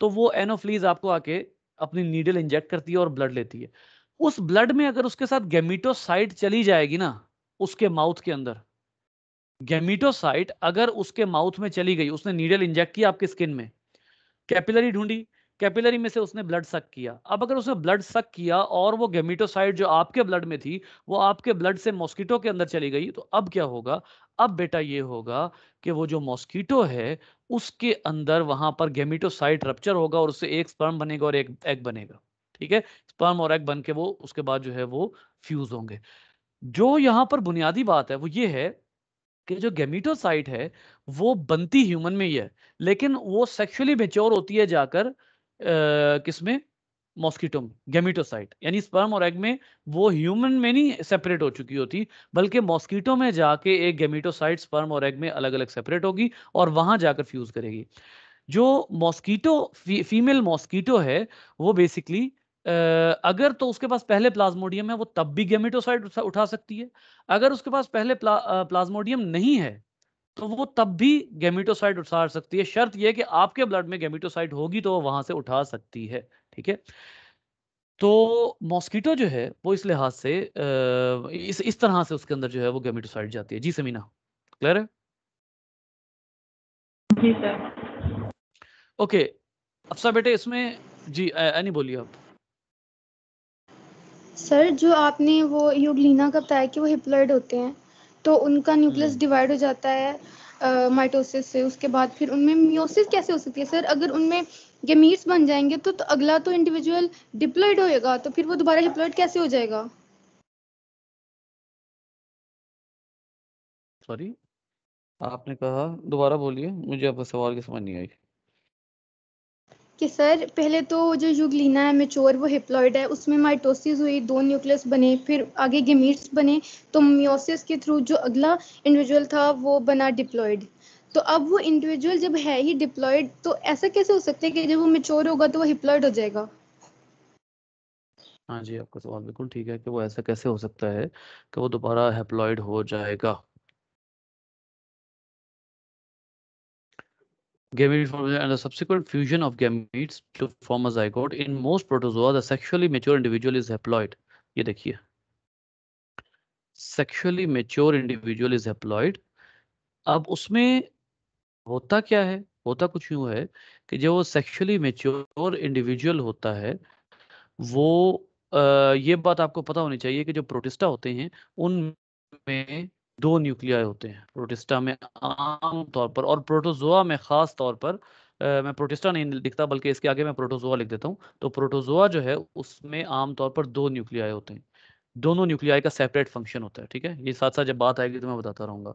Speaker 1: तो वो एनोफ्लीज आपको आके अपनी नीडल इंजेक्ट करती है और ब्लड लेती है उस ब्लड में अगर उसके साथ गेमिटोसाइट चली जाएगी ना उसके माउथ के अंदर गेमिटोसाइट अगर उसके माउथ में चली गई उसने नीडल इंजेक्ट किया आपके स्किन में कैपिलरी ढूंढी कैपिलरी में से उसने ब्लड सक किया अब अगर उसने ब्लड सक किया और वो गेमिटोसाइड जो आपके ब्लड में थी वो आपके ब्लड से मॉस्किटो के अंदर चली गई तो अब क्या होगा अब बेटा ये होगा कि वो जो मॉस्किटो है उसके अंदर वहां पर गेमिटोसाइट रप्चर होगा और उससे एक स्पर्म बनेगा और एक एग बनेगा ठीक है स्पर्म और एग बन के वो उसके बाद जो है वो फ्यूज होंगे जो यहाँ पर बुनियादी बात है वो ये है कि जो गेमिटोसाइट है वो बनती ह्यूमन में ही है लेकिन वो सेक्सुअली मेच्योर होती है जाकर किसमें मॉस्किटो में गेमिटोसाइट यानी स्पर्म और एग में वो ह्यूमन में नहीं सेपरेट हो चुकी होती बल्कि मॉस्किटो में जाके एक गेमिटोसाइट स्पर्म और एग में अलग अलग सेपरेट होगी और वहां जाकर फ्यूज करेगी जो मॉस्किटो फी, फीमेल मॉस्किटो है वो बेसिकली अगर तो उसके पास पहले प्लाज्मोडियम है वो तब भी गेमिटोसाइट उठा सकती है अगर उसके पास पहले प्ला, प्लाज्मोडियम नहीं है तो वो तब भी गेमिटोसाइट उठा सकती है शर्त यह कि आपके ब्लड में गेमिटोसाइट होगी तो वो वहां से उठा सकती है ठीक है तो मॉस्किटो जो है वो इस लिहाज से इस इस तरह से उसके अंदर जो है वो गेमिटोसाइट जाती है जी समीना क्लियर है जी सर ओके सर बेटे इसमें जी एनी बोलिए आप
Speaker 2: सर जो आपने वो यूगलिना का बताया कि वो हिप्लॉइड होते हैं तो उनका न्यूक्लियस हम्म। डिवाइड हो जाता है माइटोसिस से उसके बाद फिर उनमें मियोसिस कैसे हो सकती है सर अगर उनमें गेमीट्स बन जाएंगे तो, तो अगला तो इंडिविजुअल डिप्लॉयड होएगा तो फिर वो दोबारा डिप्लॉयड कैसे हो जाएगा सॉरी आपने कहा दोबारा
Speaker 1: बोलिए मुझे आपका सवाल की समझ नहीं आई
Speaker 2: कि सर पहले तो जो युगलीना है मेचोर वो हिप्लॉइड है उसमें माइटोसिस हुई दो न्यूक्लियस बने फिर आगे गेमीट्स बने तो मियोसिस के थ्रू जो अगला इंडिविजुअल था वो बना डिप्लॉयड तो अब वो इंडिविजुअल जब है ही डिप्लॉयड तो ऐसा कैसे हो सकता है कि जब वो मेच्योर होगा तो वो हिप्लॉयड हो जाएगा
Speaker 1: हाँ जी आपका सवाल बिल्कुल ठीक है कि वो ऐसा कैसे हो सकता है कि वो दोबारा हेप्लॉयड हो जाएगा gametes from and the subsequent fusion of gametes to form a zygote. In most protozoa, the sexually mature individual is haploid. ye dekhiye sexually mature individual is haploid ab usme hota kya hai hota kuch यूं hai ki jab wo sexually mature individual hota hai wo आ, ये बात आपको पता होनी चाहिए कि जो protista होते हैं उनमें दो न्यूक्लियाई होते हैं प्रोटिस्टा में आम तौर पर और प्रोटोजोआ में खास तौर पर आ, मैं प्रोटिस्टा नहीं लिखता बल्कि इसके आगे मैं प्रोटोजोआ लिख देता हूँ तो प्रोटोजोआ जो है उसमें आमतौर पर दो न्यूक्लियाई होते हैं दोनों न्यूक्लियाई का सेपरेट फंक्शन होता है ठीक है ये साथ साथ जब बात आएगी तो मैं बताता रहूंगा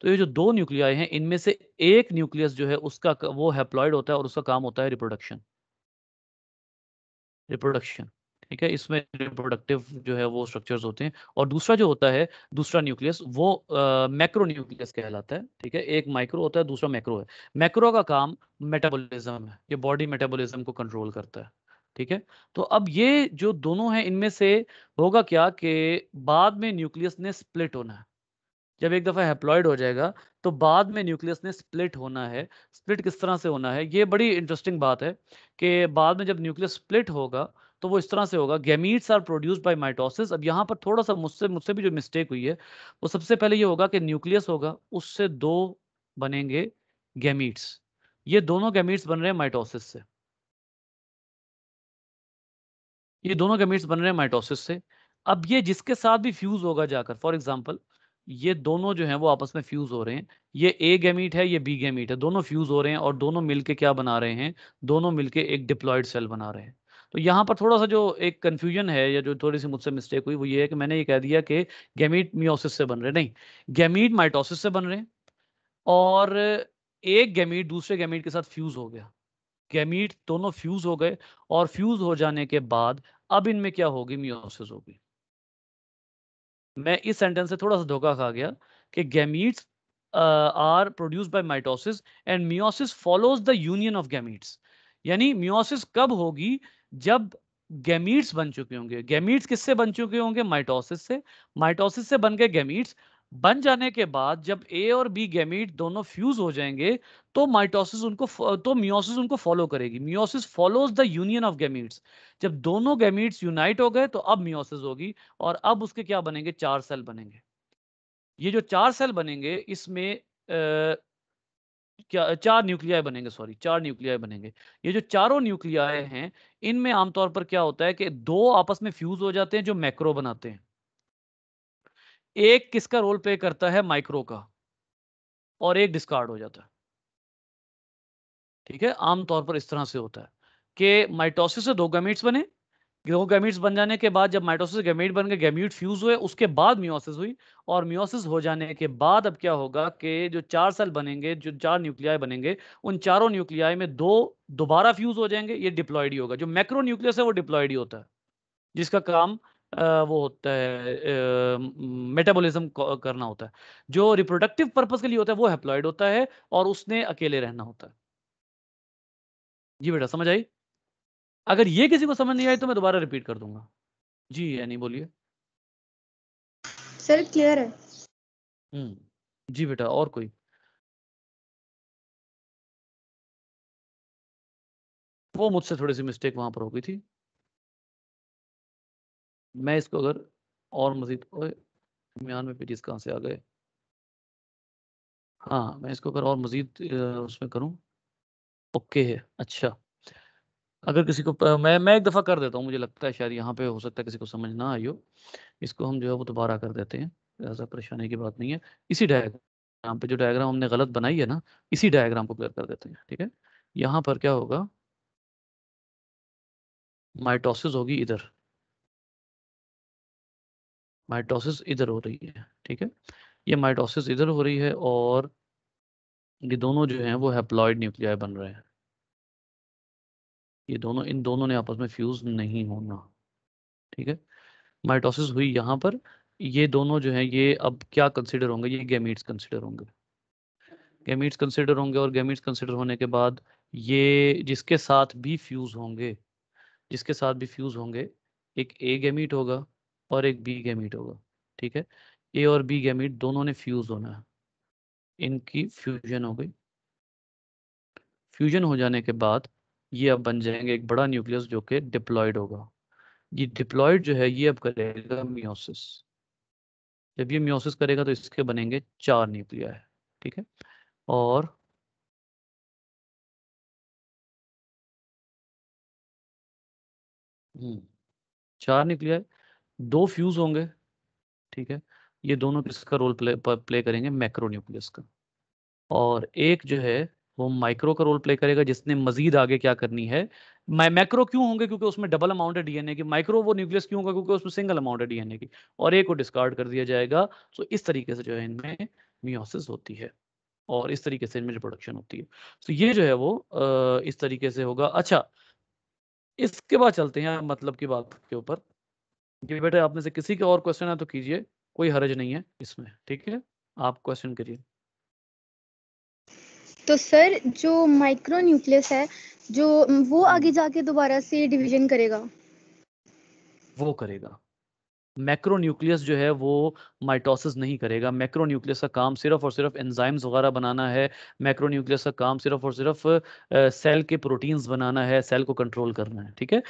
Speaker 1: तो ये जो दो न्यूक्लियाई हैं इनमें से एक न्यूक्लियस जो है उसका वो हैप्लॉइड होता है और उसका काम होता है रिप्रोडक्शन रिप्रोडक्शन ठीक है इसमें रिप्रोडक्टिव जो है वो स्ट्रक्चर्स होते हैं और दूसरा जो होता है दूसरा न्यूक्लियस वो मैक्रो न्यूक्लियस कहलाता है ठीक है एक माइक्रो होता है दूसरा मैक्रो है मैक्रो का काम मेटाबोलिज्म है ये बॉडी मेटाबोलिज्म को कंट्रोल करता है ठीक है तो अब ये जो दोनों है इनमें से होगा क्या कि बाद में न्यूक्लियस ने स्प्लिट होना है जब एक दफ़ा हेप्लॉयड हो जाएगा तो बाद में न्यूक्लियस ने स्प्लिट होना है स्प्लिट किस तरह से होना है ये बड़ी इंटरेस्टिंग बात है कि बाद में जब न्यूक्लियस स्प्लिट होगा तो वो इस तरह से होगा gametes are produced by mitosis अब यहाँ पर थोड़ा सा मुझसे मुझसे भी जो मिस्टेक हुई है वो सबसे पहले ये होगा कि न्यूक्लियस होगा उससे दो बनेंगे गैमीट्स ये दोनों गैमीट्स बन रहे हैं माइटोसिस से ये दोनों गैमीट्स बन रहे हैं माइटोसिस से अब ये जिसके साथ भी फ्यूज होगा जाकर फॉर एग्जाम्पल ये दोनों जो हैं वो आपस में फ्यूज हो रहे हैं ये ए गैमीट है ये बी गैमीट है दोनों फ्यूज हो रहे हैं और दोनों मिलके क्या बना रहे हैं दोनों मिलके एक डिप्लॉयड सेल बना रहे हैं तो यहाँ पर थोड़ा सा जो एक कन्फ्यूजन है या जो थोड़ी सी मुझसे मिस्टेक हुई वो ये है कि मैंने ये कह दिया कि गैमीट मियोसिस से बन रहे नहीं गैमीट माइटोसिस से बन रहे और एक गैमीट दूसरे गैमीट के साथ फ्यूज हो गया गैमीट दोनों फ्यूज हो गए और फ्यूज हो जाने के बाद अब इनमें क्या होगी मियोसिस होगी मैं इस सेंटेंस से थोड़ा सा धोखा खा गया कि gametes are produce by mitosis and meiosis follows the union of gametes यानी मियोसिस कब होगी जब गैमीट्स बन चुके होंगे गैमीट्स किससे बन चुके होंगे माइटोसिस से माइटोसिस से बन गए गैमीट्स बन जाने के बाद जब ए और बी गैमीट दोनों फ्यूज हो जाएंगे तो माइटोसिस उनको तो मियोसिस उनको फॉलो करेगी meiosis follows the union of gametes जब दोनों गैमीट्स यूनाइट हो गए तो अब मियोसिस होगी और अब उसके क्या बनेंगे चार सेल बनेंगे ये जो चार सेल बनेंगे इसमें क्या चार न्यूक्लियाई बनेंगे सॉरी चार न्यूक्लियाई बनेंगे ये जो चारों न्यूक्लियाई हाँ। हैं इनमें आमतौर पर क्या होता है कि दो आपस में फ्यूज हो जाते हैं जो मैक्रो बनाते हैं एक किसका रोल प्ले करता है माइक्रो का और एक डिस्कार्ड हो जाता है ठीक है आमतौर पर इस तरह से होता है कि माइटोसिस से दो गमीट्स बने देखो गैमिट्स बन जाने के बाद जब माइटोसिस गैमिट बन गए गैमिट फ्यूज हुए उसके बाद मियोसिस हुई और मियोसिस हो जाने के बाद अब क्या होगा कि जो चार सेल बनेंगे जो चार न्यूक्लिया बनेंगे उन चारों न्यूक्लिया में दो दोबारा फ्यूज हो जाएंगे ये डिप्लॉयड ही होगा जो मैक्रो न्यूक्लियस है वो डिप्लॉयड ही होता है जिसका काम वो होता है मेटाबोलिज्म करना होता है जो रिप्रोडक्टिव पर्पज के लिए होता है वो हेप्लॉयड होता है और उसने अकेले रहना होता है जी बेटा समझ आई अगर ये किसी को समझ नहीं आई तो मैं दोबारा रिपीट कर दूंगा जी यानी बोलिए सर क्लियर है हम्म जी बेटा और कोई
Speaker 2: वो मुझसे थोड़ी सी मिस्टेक वहां पर हो गई थी मैं इसको अगर और मजीद दरमियान
Speaker 1: में पेजेस कहाँ से आ गए हाँ मैं इसको अगर और मजीद उसमें करूँ ओके है अच्छा अगर किसी को मैं मैं एक दफ़ा कर देता हूँ मुझे लगता है शायद यहाँ पे हो सकता है किसी को समझ ना आई हो इसको हम जो है वो दोबारा कर देते हैं ऐसा परेशानी की बात नहीं है इसी डायग्राम पे जो डायग्राम हमने गलत बनाई है ना इसी डायग्राम को क्लियर कर देते हैं ठीक है यहाँ पर क्या होगा माइटोसिस होगी इधर माइटोसिस इधर हो रही है ठीक है ये माइटोसिस इधर हो रही है और ये दोनों जो हैं वो हैप्लॉयड न्यूक्लियाई बन रहे हैं ये दोनों इन दोनों ने आपस में फ्यूज नहीं होना ठीक है माइटोसिस हुई यहाँ पर ये दोनों जो है ये अब क्या कंसिडर होंगे ये गेमिट्स कंसिडर होंगे गेमिट्स कंसिडर होंगे और गेमिट्स कंसिडर होने के बाद ये जिसके साथ भी फ्यूज होंगे जिसके साथ भी फ्यूज होंगे एक ए गेमिट होगा और एक बी गेमिट होगा ठीक है ए और बी गेमिट दोनों ने फ्यूज होना है इनकी फ्यूजन हो गई फ्यूजन हो जाने के बाद ये अब बन जाएंगे एक बड़ा न्यूक्लियस जो कि डिप्लॉयड होगा ये डिप्लॉयड जो है ये अब करेगा मियोसिस जब ये मियोसिस करेगा तो इसके बनेंगे चार न्यूक्लिया है ठीक है और हम्म, चार न्यूक्लिया दो फ्यूज होंगे ठीक है ये दोनों किसका रोल प्ले प्ले करेंगे मैक्रो न्यूक्लियस का और एक जो है वो माइक्रो का रोल प्ले करेगा जिसने मजीद आगे क्या करनी है मैक्रो क्यों होंगे क्योंकि उसमें डबल अमाउंट है डीएनए की माइक्रो वो न्यूक्लियस क्यों होगा क्योंकि उसमें सिंगल अमाउंट है डीएनए की और एक को डिस्कार्ड कर दिया जाएगा तो इस तरीके से जो है इनमें मियोसिस होती है और इस तरीके से इनमें रिप्रोडक्शन होती है तो ये जो है वो इस तरीके से होगा अच्छा इसके बाद चलते हैं मतलब की बात के ऊपर ये बेटा आप में से किसी के और क्वेश्चन है तो कीजिए कोई हरज नहीं है इसमें ठीक है आप क्वेश्चन करिए
Speaker 2: तो सर जो माइक्रो न्यूक्लियस है जो वो आगे जाके दोबारा से डिवीजन करेगा
Speaker 1: वो करेगा मैक्रोन्यूक्लियस जो है वो माइटोसिस नहीं करेगा मैक्रोन्यूक्लियस का काम सिर्फ और सिर्फ एंजाइम्स वगैरह बनाना है मैक्रोन्यूक्लियस का काम सिर्फ और सिर्फ सेल के प्रोटीन्स बनाना है सेल को कंट्रोल करना है ठीक है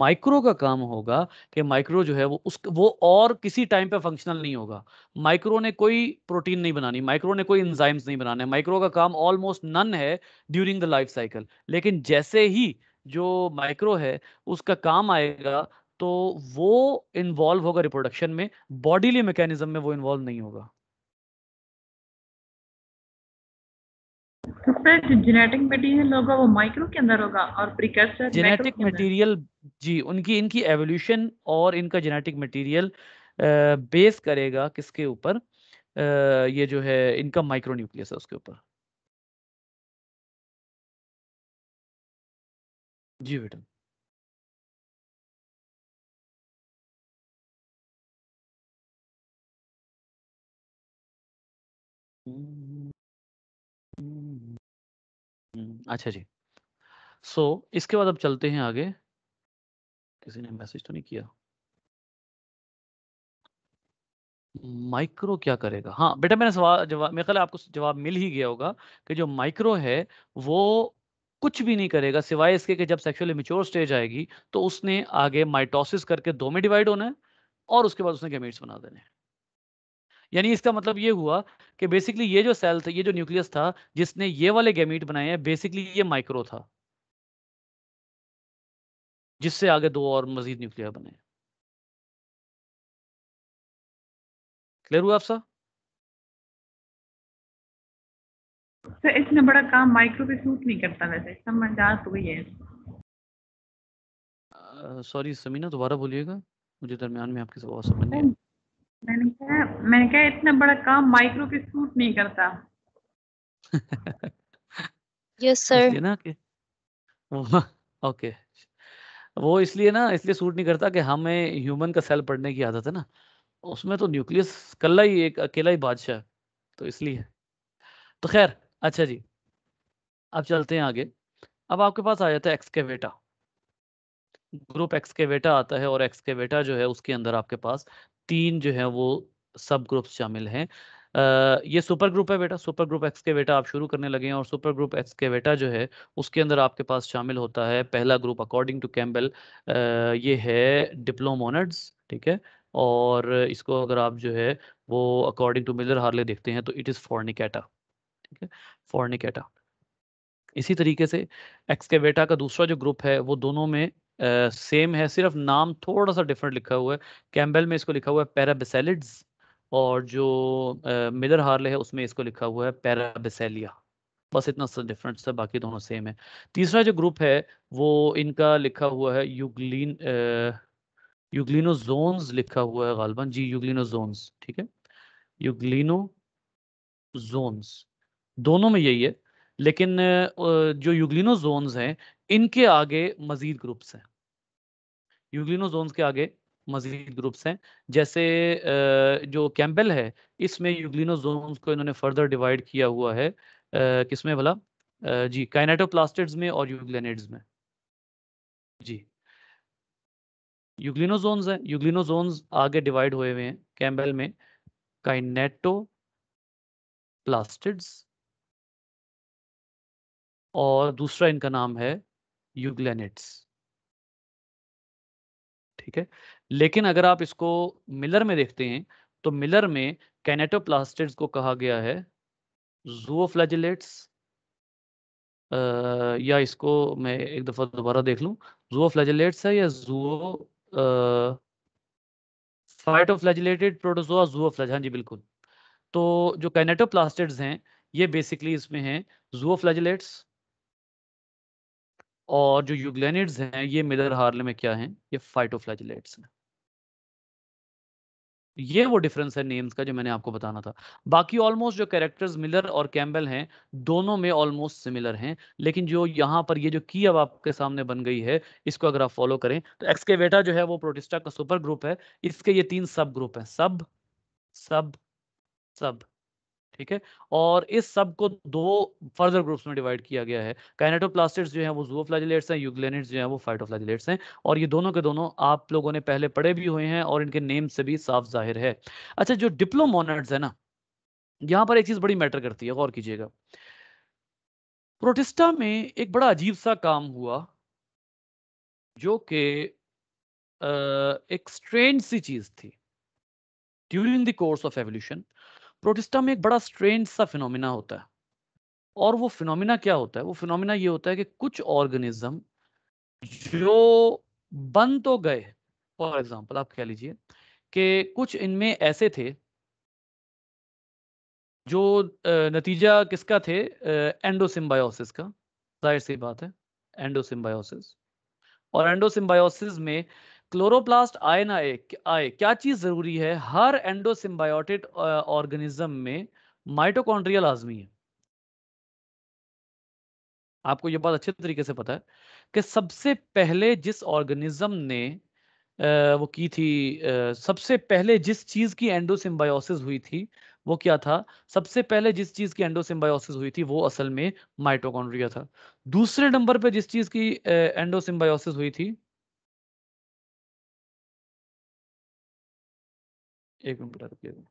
Speaker 1: माइक्रो का काम होगा कि माइक्रो जो है वो उस वो और किसी टाइम पे फंक्शनल नहीं होगा माइक्रो ने कोई प्रोटीन नहीं बनानी माइक्रो ने कोई एंजाइम्स नहीं बनाने माइक्रो का काम ऑलमोस्ट नन है ड्यूरिंग द लाइफ साइकिल लेकिन जैसे ही जो माइक्रो है उसका काम आएगा तो वो इन्वॉल्व होगा रिप्रोडक्शन में बॉडीली मैकेनिज्म में वो इन्वॉल्व नहीं होगा जेनेटिक मटेरियल जी उनकी इनकी एवोल्यूशन और इनका जेनेटिक मटेरियल बेस करेगा किसके ऊपर ये जो है इनका माइक्रो न्यूक्लियस है उसके ऊपर
Speaker 2: जी बेटा हम्म, अच्छा जी। सो इसके बाद अब चलते हैं आगे।
Speaker 1: किसी ने मैसेज तो नहीं किया? माइक्रो क्या करेगा? हाँ, बेटा मैंने सवाल जवाब मेरा ख़्याल आपको जवाब मिल ही गया होगा कि जो माइक्रो है वो कुछ भी नहीं करेगा सिवाय इसके कि जब सेक्सुअली मिच्योर स्टेज आएगी तो उसने आगे माइटोसिस करके दो में डिवाइड होना है और उसके बाद उसने गेमेट्स बना देने हैं। यानी इसका मतलब ये हुआ कि बेसिकली ये जो सेल था ये जो न्यूक्लियस था जिसने ये वाले गैमीट बनाए हैं बेसिकली ये माइक्रो था जिससे
Speaker 2: आगे दो और मजीद न्यूक्लियर बने क्लियर हुआ आपसा सब तो इसमें बड़ा काम माइक्रो पे सूट नहीं करता वैसे समझदार तो वही
Speaker 1: सॉरी समीना दोबारा बोलिएगा मुझे दरमियान में आपकी आवाज़ समझ नहीं तो आई मैंने कहा मैंने कहा इतना बड़ा काम माइक्रो के सूट नहीं करता
Speaker 2: यस सर ना
Speaker 1: कि ओके वो इसलिए ना इसलिए सूट नहीं करता कि हमें ह्यूमन का सेल पढ़ने की आदत है ना उसमें तो न्यूक्लियस कल्ला ही एक अकेला ही बादशाह तो इसलिए तो खैर अच्छा जी अब चलते हैं आगे अब आपके पास आ जाता है एक्सकेवेटा ग्रुप एक्सकेवेटा आता है और एक्सकेवेटा जो है उसके अंदर आपके पास तीन जो है वो सब ग्रुप शामिल हैं आ, ये सुपर ग्रुप है बेटा सुपर ग्रुप एक्स के बेटा आप शुरू करने लगे हैं और सुपर ग्रुप एक्स के बेटा जो है उसके अंदर आपके पास शामिल होता है पहला ग्रुप अकॉर्डिंग टू कैम्बल ये है डिप्लोमोनड्स ठीक है और इसको अगर आप जो है वो अकॉर्डिंग टू मिलर हार्ले देखते हैं तो इट इज़ फॉर्निकेटा ठीक है फॉर्निकेटा इसी तरीके से एक्सकेवेटा का दूसरा जो ग्रुप है वो दोनों में सेम है सिर्फ नाम थोड़ा सा डिफरेंट लिखा हुआ है कैम्बेल में इसको लिखा हुआ है पैराबेसेलिड्स और जो मिलर हार्ले है उसमें इसको लिखा हुआ है पैराबेसेलिया बस इतना सा डिफरेंस है बाकी दोनों सेम है तीसरा जो ग्रुप है वो इनका लिखा हुआ है यूग्लिन जोन्स लिखा हुआ है गालबन जी जोन्स ठीक है जोन्स दोनों में यही है लेकिन जो जोन्स हैं इनके आगे मजीद ग्रुप्स हैं जोन के आगे मजीद ग्रुप्स हैं जैसे जो कैम्बल है इसमें जोन को इन्होंने फर्दर डिवाइड किया हुआ है किसमें भला जी काइनेटोप्लास्टिड्स में और यूग्लेनेड्स में जी यूग्लिनोजोन्स हैं यूग्लिनोजोन्स आगे डिवाइड हुए हुए हैं कैम्बल में काइनेटोप्लास्टिड्स और दूसरा इनका नाम है यूग्लेनेट्स ठीक है लेकिन अगर आप इसको मिलर में देखते हैं तो मिलर में कैनेटोप्लास्टिड को कहा गया है जूफ्लैजिलेट्स या इसको मैं एक दफ़ा दोबारा देख लूँ जूफ्लैजिलेट्स है या जूओ फाइटोफ्लैजिलेटेड प्रोटोजोआ फ्लैज हाँ जी बिल्कुल तो जो कैनेटोप्लास्टिड्स हैं ये बेसिकली इसमें हैं जूफ्लैजिलेट्स और जो यूग्लैनिड्स हैं ये मिलर हार्ले में क्या हैं ये फाइटोफ्लैजिलेट्स हैं ये वो डिफरेंस है नेम्स का जो मैंने आपको बताना था बाकी ऑलमोस्ट जो कैरेक्टर्स मिलर और कैम्बल हैं दोनों में ऑलमोस्ट सिमिलर हैं लेकिन जो यहाँ पर ये जो की अब आपके सामने बन गई है इसको अगर आप फॉलो करें तो एक्सकेवेटा जो है वो प्रोटिस्टा का सुपर ग्रुप है इसके ये तीन सब ग्रुप हैं सब सब सब ठीक है और इस सब को दो फर्दर ग्रुप्स में डिवाइड किया गया है काइनेटोप्लास्टिड्स जो है वो जूओफ्लैजिलेट्स हैं यूग्लेनेट्स जो है वो फाइटोफ्लैजिलेट्स हैं और ये दोनों के दोनों आप लोगों ने पहले पढ़े भी हुए हैं और इनके नेम से भी साफ जाहिर है अच्छा जो डिप्लोमोनाट्स है ना यहाँ पर एक चीज बड़ी मैटर करती है गौर कीजिएगा प्रोटिस्टा में एक बड़ा अजीब सा काम हुआ जो कि एक स्ट्रेंज सी चीज थी during the course of evolution protista में एक बड़ा स्ट्रेंज सा फिनोमिना होता है और वो फिनोमिना क्या होता है वो फिनोमिना ये होता है कि कुछ ऑर्गेनिज्म जो बन तो गए फॉर एग्जाम्पल आप कह लीजिए कि कुछ इनमें ऐसे थे जो नतीजा किसका थे एंडोसिम्बायोसिस का जाहिर सी बात है एंडोसिम्बायोसिस और एंडोसिम्बायोसिस में क्लोरोप्लास्ट आए ना आए आए क्या चीज़ ज़रूरी है हर एंडोसिम्बायोटिक ऑर्गेनिज्म में माइटोकॉन्ड्रिया लाजमी है आपको यह बात अच्छे तरीके से पता है कि सबसे पहले जिस ऑर्गेनिज्म ने आ, वो की थी आ, सबसे पहले जिस चीज़ की एंडोसिम्बायोसिस हुई थी वो क्या था सबसे पहले जिस चीज़ की एंडोसिम्बायोसिस हुई थी वो असल में माइटोकॉन्ड्रिया था दूसरे नंबर पे जिस चीज़ की एंडोसिम्बायोसिस हुई थी
Speaker 2: एक मिनट बेटा रुकिएगा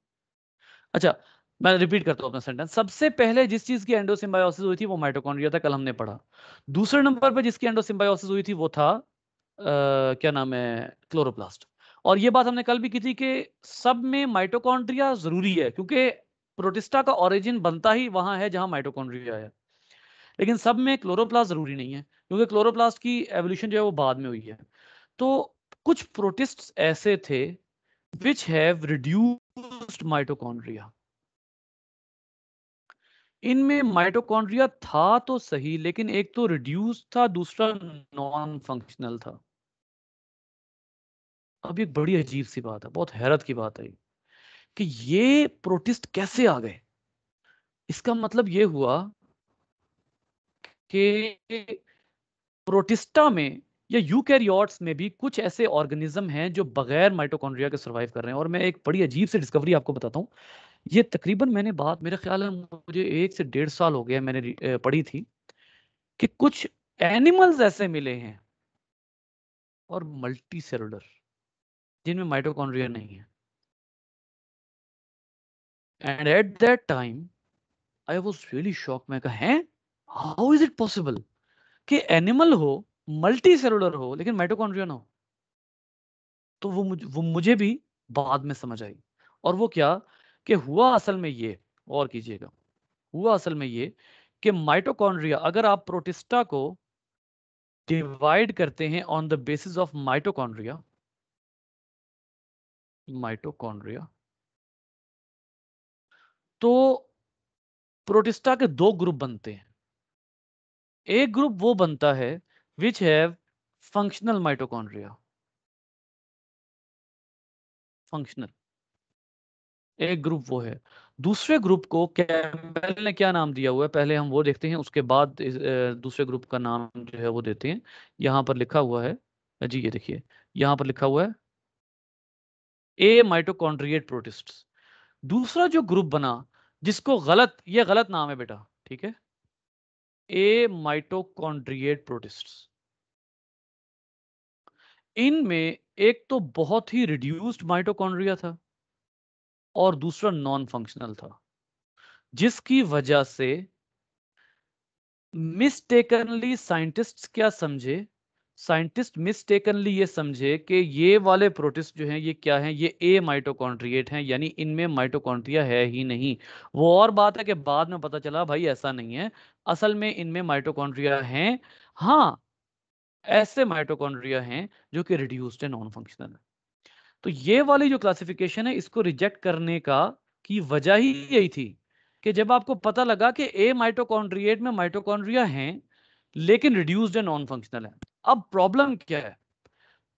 Speaker 1: अच्छा मैं रिपीट करता हूं अपना सेंटेंस सबसे पहले जिस चीज की एंडोसिम्बायोसिस हुई थी वो माइटोकॉन्ड्रिया था कल हमने पढ़ा दूसरे नंबर पर जिसकी एंडोसिम्बायोसिस हुई थी वो था आ, क्या नाम है क्लोरोप्लास्ट और ये बात हमने कल भी की थी कि सब में माइटोकॉन्ड्रिया जरूरी है क्योंकि प्रोटिस्टा का ओरिजिन बनता ही वहां है जहां माइटोकॉन्ड्रिया है लेकिन सब में क्लोरोप्लास्ट जरूरी नहीं है क्योंकि क्लोरोप्लास्ट की एवोल्यूशन जो है वो बाद में हुई है तो कुछ प्रोटिस्ट ऐसे थे which have reduced mitochondria. इनमें माइटोकॉन्ड्रिया था तो सही लेकिन एक तो रिड्यूस था दूसरा नॉन फंक्शनल था अब एक बड़ी अजीब सी बात है बहुत हैरत की बात है कि ये प्रोटिस्ट कैसे आ गए इसका मतलब ये हुआ कि प्रोटिस्टा में या यूकैरियोट्स में भी कुछ ऐसे ऑर्गेनिज्म हैं जो बगैर माइटोकॉन्ड्रिया के सर्वाइव कर रहे हैं और मैं एक बड़ी अजीब सी डिस्कवरी आपको बताता हूँ ये तकरीबन मैंने बात मेरे ख्याल है मुझे एक से डेढ़ साल हो गया मैंने पढ़ी थी कि कुछ एनिमल्स ऐसे मिले हैं और मल्टी सेलुलर जिनमें माइटोकॉन्ड्रिया नहीं है and at that time I was really shock मैं कहा हाउ इज इट पॉसिबल कि एनिमल हो मल्टी सेलुलर हो लेकिन माइटोकॉन्ड्रिया ना हो तो वो मुझे, वो मुझे भी बाद में समझ आई और वो क्या कि हुआ असल में ये और कीजिएगा हुआ असल में ये कि माइटोकॉन्ड्रिया अगर आप प्रोटिस्टा को डिवाइड करते हैं on the basis of mitochondria mitochondria तो प्रोटिस्टा के दो ग्रुप बनते हैं एक ग्रुप वो बनता है which have functional mitochondria. Functional एक ग्रुप वो है दूसरे ग्रुप को कैम्बेल ने क्या नाम दिया हुआ है पहले हम वो देखते हैं उसके बाद दूसरे ग्रुप का नाम जो है वो देते हैं यहां पर लिखा हुआ है जी ये देखिए यहां पर लिखा हुआ है ए माइटोकॉन्ड्रिएट प्रोटिस्ट दूसरा जो ग्रुप बना जिसको गलत ये गलत नाम है बेटा ठीक है ए माइटोकॉन्ड्रिएट प्रोटिस्ट्स इनमें एक तो बहुत ही रिड्यूस्ड माइटोकॉन्ड्रिया था और दूसरा नॉन फंक्शनल था जिसकी वजह से मिस्टेकनली साइंटिस्ट्स क्या समझे साइंटिस्ट मिस्टेकनली ये समझे कि ये वाले प्रोटिस्ट जो हैं ये क्या हैं ये ए माइटोकॉन्ड्रिएट हैं यानी इनमें माइटोकॉन्ट्रिया है ही नहीं वो और बात है कि बाद में पता चला भाई ऐसा नहीं है असल में इनमें माइटोकॉन्ड्रिया हैं हाँ ऐसे माइटोकॉन्ड्रिया हैं जो कि रिड्यूस्ड है नॉन फंक्शनल है तो ये वाली जो क्लासिफिकेशन है इसको रिजेक्ट करने का की वजह ही यही थी कि जब आपको पता लगा कि ए माइटोकॉन्ड्रिएट में माइटोकॉन्ड्रिया हैं लेकिन रिड्यूस्ड है नॉन फंक्शनल है अब प्रॉब्लम क्या है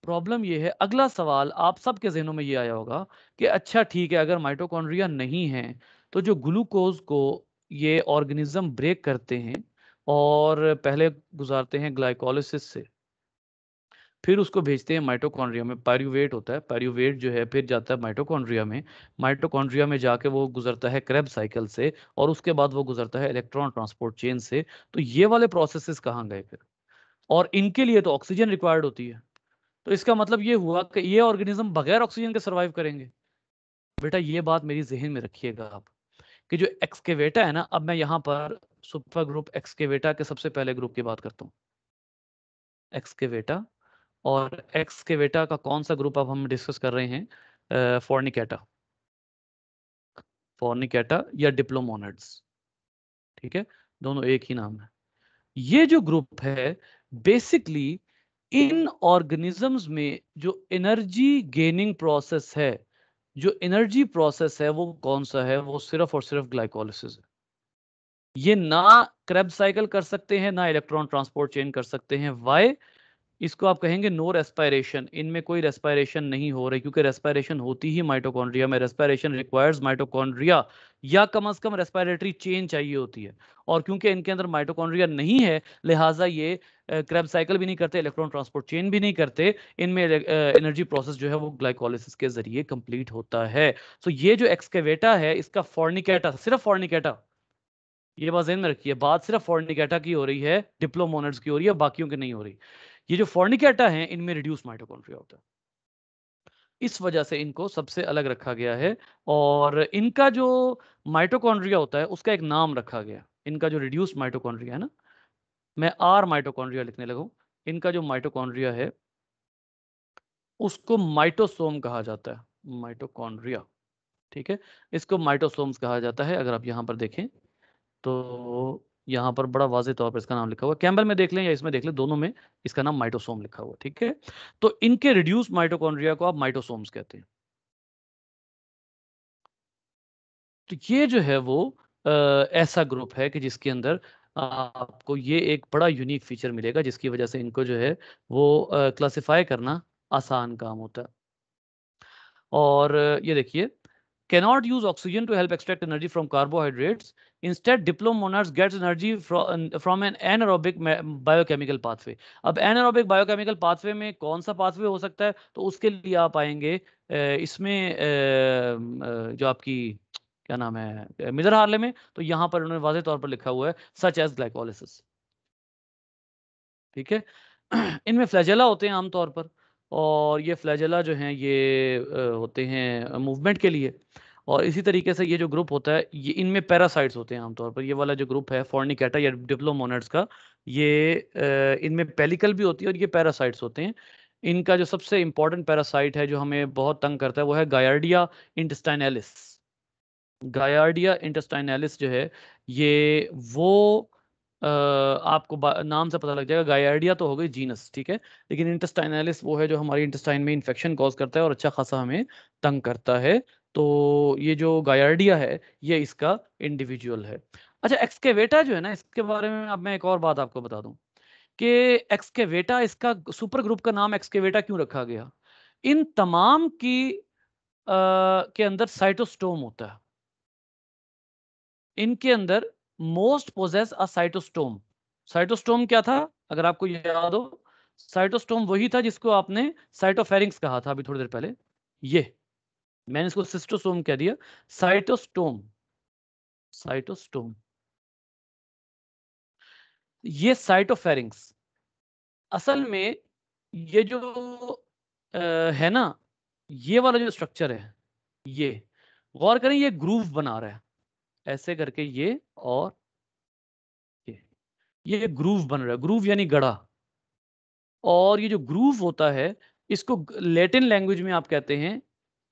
Speaker 1: प्रॉब्लम ये है अगला सवाल आप सबके जहनों में ये आया होगा कि अच्छा ठीक है अगर माइटोकॉन्ड्रिया नहीं है तो जो ग्लूकोज को ये ऑर्गेनिज्म ब्रेक करते हैं और पहले गुजारते हैं ग्लाइकोलिसिस से फिर उसको भेजते हैं माइटोकॉन्ड्रिया में पैरुवेट होता है पैरुवेट जो है फिर जाता है माइटोकॉन्ड्रिया में माइटोकॉन्ड्रिया में जाके वो गुजरता है क्रेब साइकिल से और उसके बाद वो गुजरता है इलेक्ट्रॉन ट्रांसपोर्ट चेन से तो ये वाले प्रोसेसेस कहाँ गए फिर और इनके लिए तो ऑक्सीजन रिक्वायर्ड होती है तो इसका मतलब ये हुआ कि ये ऑर्गेनिज्म बगैर ऑक्सीजन के सर्वाइव करेंगे बेटा ये बात मेरी जहन में रखिएगा आप कि जो एक्सकेवेटा है ना अब मैं यहाँ पर सुपर ग्रुप एक्सकेवेटा के सबसे पहले ग्रुप की बात करता हूँ एक्सकेवेटा और एक्सकेवेटा का कौन सा ग्रुप अब हम डिस्कस कर रहे हैं फोर्निकेटा फोर्निकेटा या डिप्लोमोनड्स ठीक है दोनों एक ही नाम है ये जो ग्रुप है बेसिकली इन ऑर्गेनिजम्स में जो एनर्जी गेनिंग प्रोसेस है जो एनर्जी प्रोसेस है वो कौन सा है वो सिर्फ और सिर्फ ग्लाइकोलिसिस है ये ना क्रेब साइकिल कर सकते हैं ना इलेक्ट्रॉन ट्रांसपोर्ट चेन कर सकते हैं वाई इसको आप कहेंगे नो रेस्पायरेशन इनमें कोई रेस्पायरेशन नहीं हो रही क्योंकि रेस्पायरेशन होती ही माइटोकॉन्ड्रिया में रेस्पायरेशन रिक्वायर्स माइटोकॉन्ड्रिया या कम अज कम रेस्पायरेटरी चेन चाहिए होती है और क्योंकि इनके अंदर माइटोकॉन्ड्रिया नहीं है लिहाजा ये क्रैब साइकिल भी नहीं करते इलेक्ट्रॉन ट्रांसपोर्ट चेन भी नहीं करते इनमें एनर्जी प्रोसेस जो है वो ग्लाइकोलिसिस के जरिए कंप्लीट होता है सो ये जो एक्सकेवेटा है इसका फॉर्निकेटा सिर्फ फॉर्निकेटा ये बात जहन में रखिए बात सिर्फ फॉर्निकेटा की हो रही है डिप्लोमोनर्स की हो रही है बाकियों की नहीं हो रही ये जो फॉर्निकेटा है इनमें रिड्यूस माइटोकॉन्ट्रिया होता है इस वजह से इनको सबसे अलग रखा गया है और इनका जो माइटोकॉन्ड्रिया होता है उसका एक नाम रखा गया इनका जो रिड्यूस माइटोकॉन्ड्रिया है ना मैं आर माइटोकॉन्ड्रिया लिखने लगा इनका जो माइटोकॉन्ड्रिया है उसको माइटोसोम कहा जाता है माइटोकॉन्ड्रिया ठीक है इसको माइटोसोम्स कहा जाता है अगर आप यहां पर देखें तो यहां पर बड़ा वाजे तौर पर इसका नाम लिखा हुआ कैम्बल में देख लें या इसमें देख लें दोनों में इसका नाम माइटोसोम लिखा हुआ ठीक है तो इनके रिड्यूस माइटोकॉन्ड्रिया को आप माइटोसोम्स कहते हैं तो ये जो है वो आ, ऐसा ग्रुप है कि जिसके अंदर आपको ये एक बड़ा यूनिक फीचर मिलेगा जिसकी वजह से इनको जो है वो क्लासीफाई करना आसान काम होता है और ये देखिए cannot use oxygen to help extract energy from carbohydrates instead diplomonads gets energy from an anaerobic biochemical pathway अब एनरोबिक बायोकेमिकल पाथवे में कौन सा पाथवे हो सकता है तो उसके लिए आप आएंगे इसमें जो आपकी क्या नाम है मिजर हार्ले में तो यहां पर उन्होंने वाजे तौर पर लिखा हुआ है सच एज ग्लाइकोलिसिस ठीक है इनमें फ्लैजेला होते हैं आमतौर पर और ये फ्लैजेला जो है ये होते हैं मूवमेंट के लिए और इसी तरीके से ये जो ग्रुप होता है ये इनमें पैरासाइट्स होते हैं आमतौर पर ये वाला जो ग्रुप है फॉर्निकेटा या डिप्लोमोनेट्स का ये इनमें पेलिकल भी होती है और ये पैरासाइट्स होते हैं इनका जो सबसे इंपॉर्टेंट पैरासाइट है जो हमें बहुत तंग करता है वो है गायर्डिया इंटस्टाइनलिस गायार्डिया इंटस्टाइनलिस जो है ये वो आ, आपको नाम से पता लग जाएगा गायार्डिया तो हो गई जीनस ठीक है लेकिन इंटस्टाइनलिस वो है जो हमारी इंटस्टाइन में इन्फेक्शन कॉज करता है और अच्छा खासा हमें तंग करता है तो ये जो गायार्डिया है ये इसका इंडिविजुअल है अच्छा एक्सकेवेटा जो है ना इसके बारे में अब मैं एक और बात आपको बता दूं कि एक्सकेवेटा इसका सुपर ग्रुप का नाम एक्सकेवेटा क्यों रखा गया इन तमाम की आ, के अंदर साइटोस्टोम होता है इनके अंदर most possess a cytostome cytostome क्या था अगर आपको याद हो साइटोस्टोम वही था जिसको आपने साइटोफेरिंग्स कहा था अभी थोड़ी देर पहले ये मैंने इसको सिस्टोसोम कह दिया साइटोस्टोम साइटोस्टोम ये साइटोफेरिंग्स असल में ये जो आ, है ना ये वाला जो स्ट्रक्चर है ये गौर करें ये ग्रूव बना रहा है ऐसे करके ये और ये ये ग्रूव बन रहा है ग्रूव यानी गड़ा और ये जो ग्रूव होता है इसको लेटिन लैंग्वेज में आप कहते हैं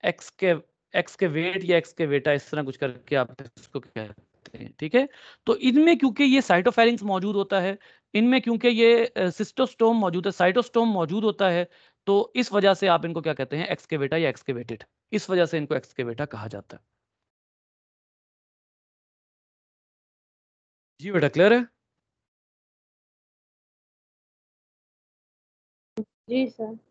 Speaker 1: एक्सकेवेट या एक्सकेवेटा इस तरह कुछ करके आप इसको कहते हैं ठीक है तो इनमें क्योंकि ये साइटोफेरिंग्स मौजूद होता है इनमें क्योंकि ये सिस्टोस्टोम मौजूद है साइटोस्टोम मौजूद होता है तो इस वजह से आप इनको क्या कहते हैं एक्सकेवेटा या एक्सकेवेटेड इस वजह से इनको एक्सकेवेटा कहा जाता है
Speaker 2: जी बेटा क्लियर है जी सर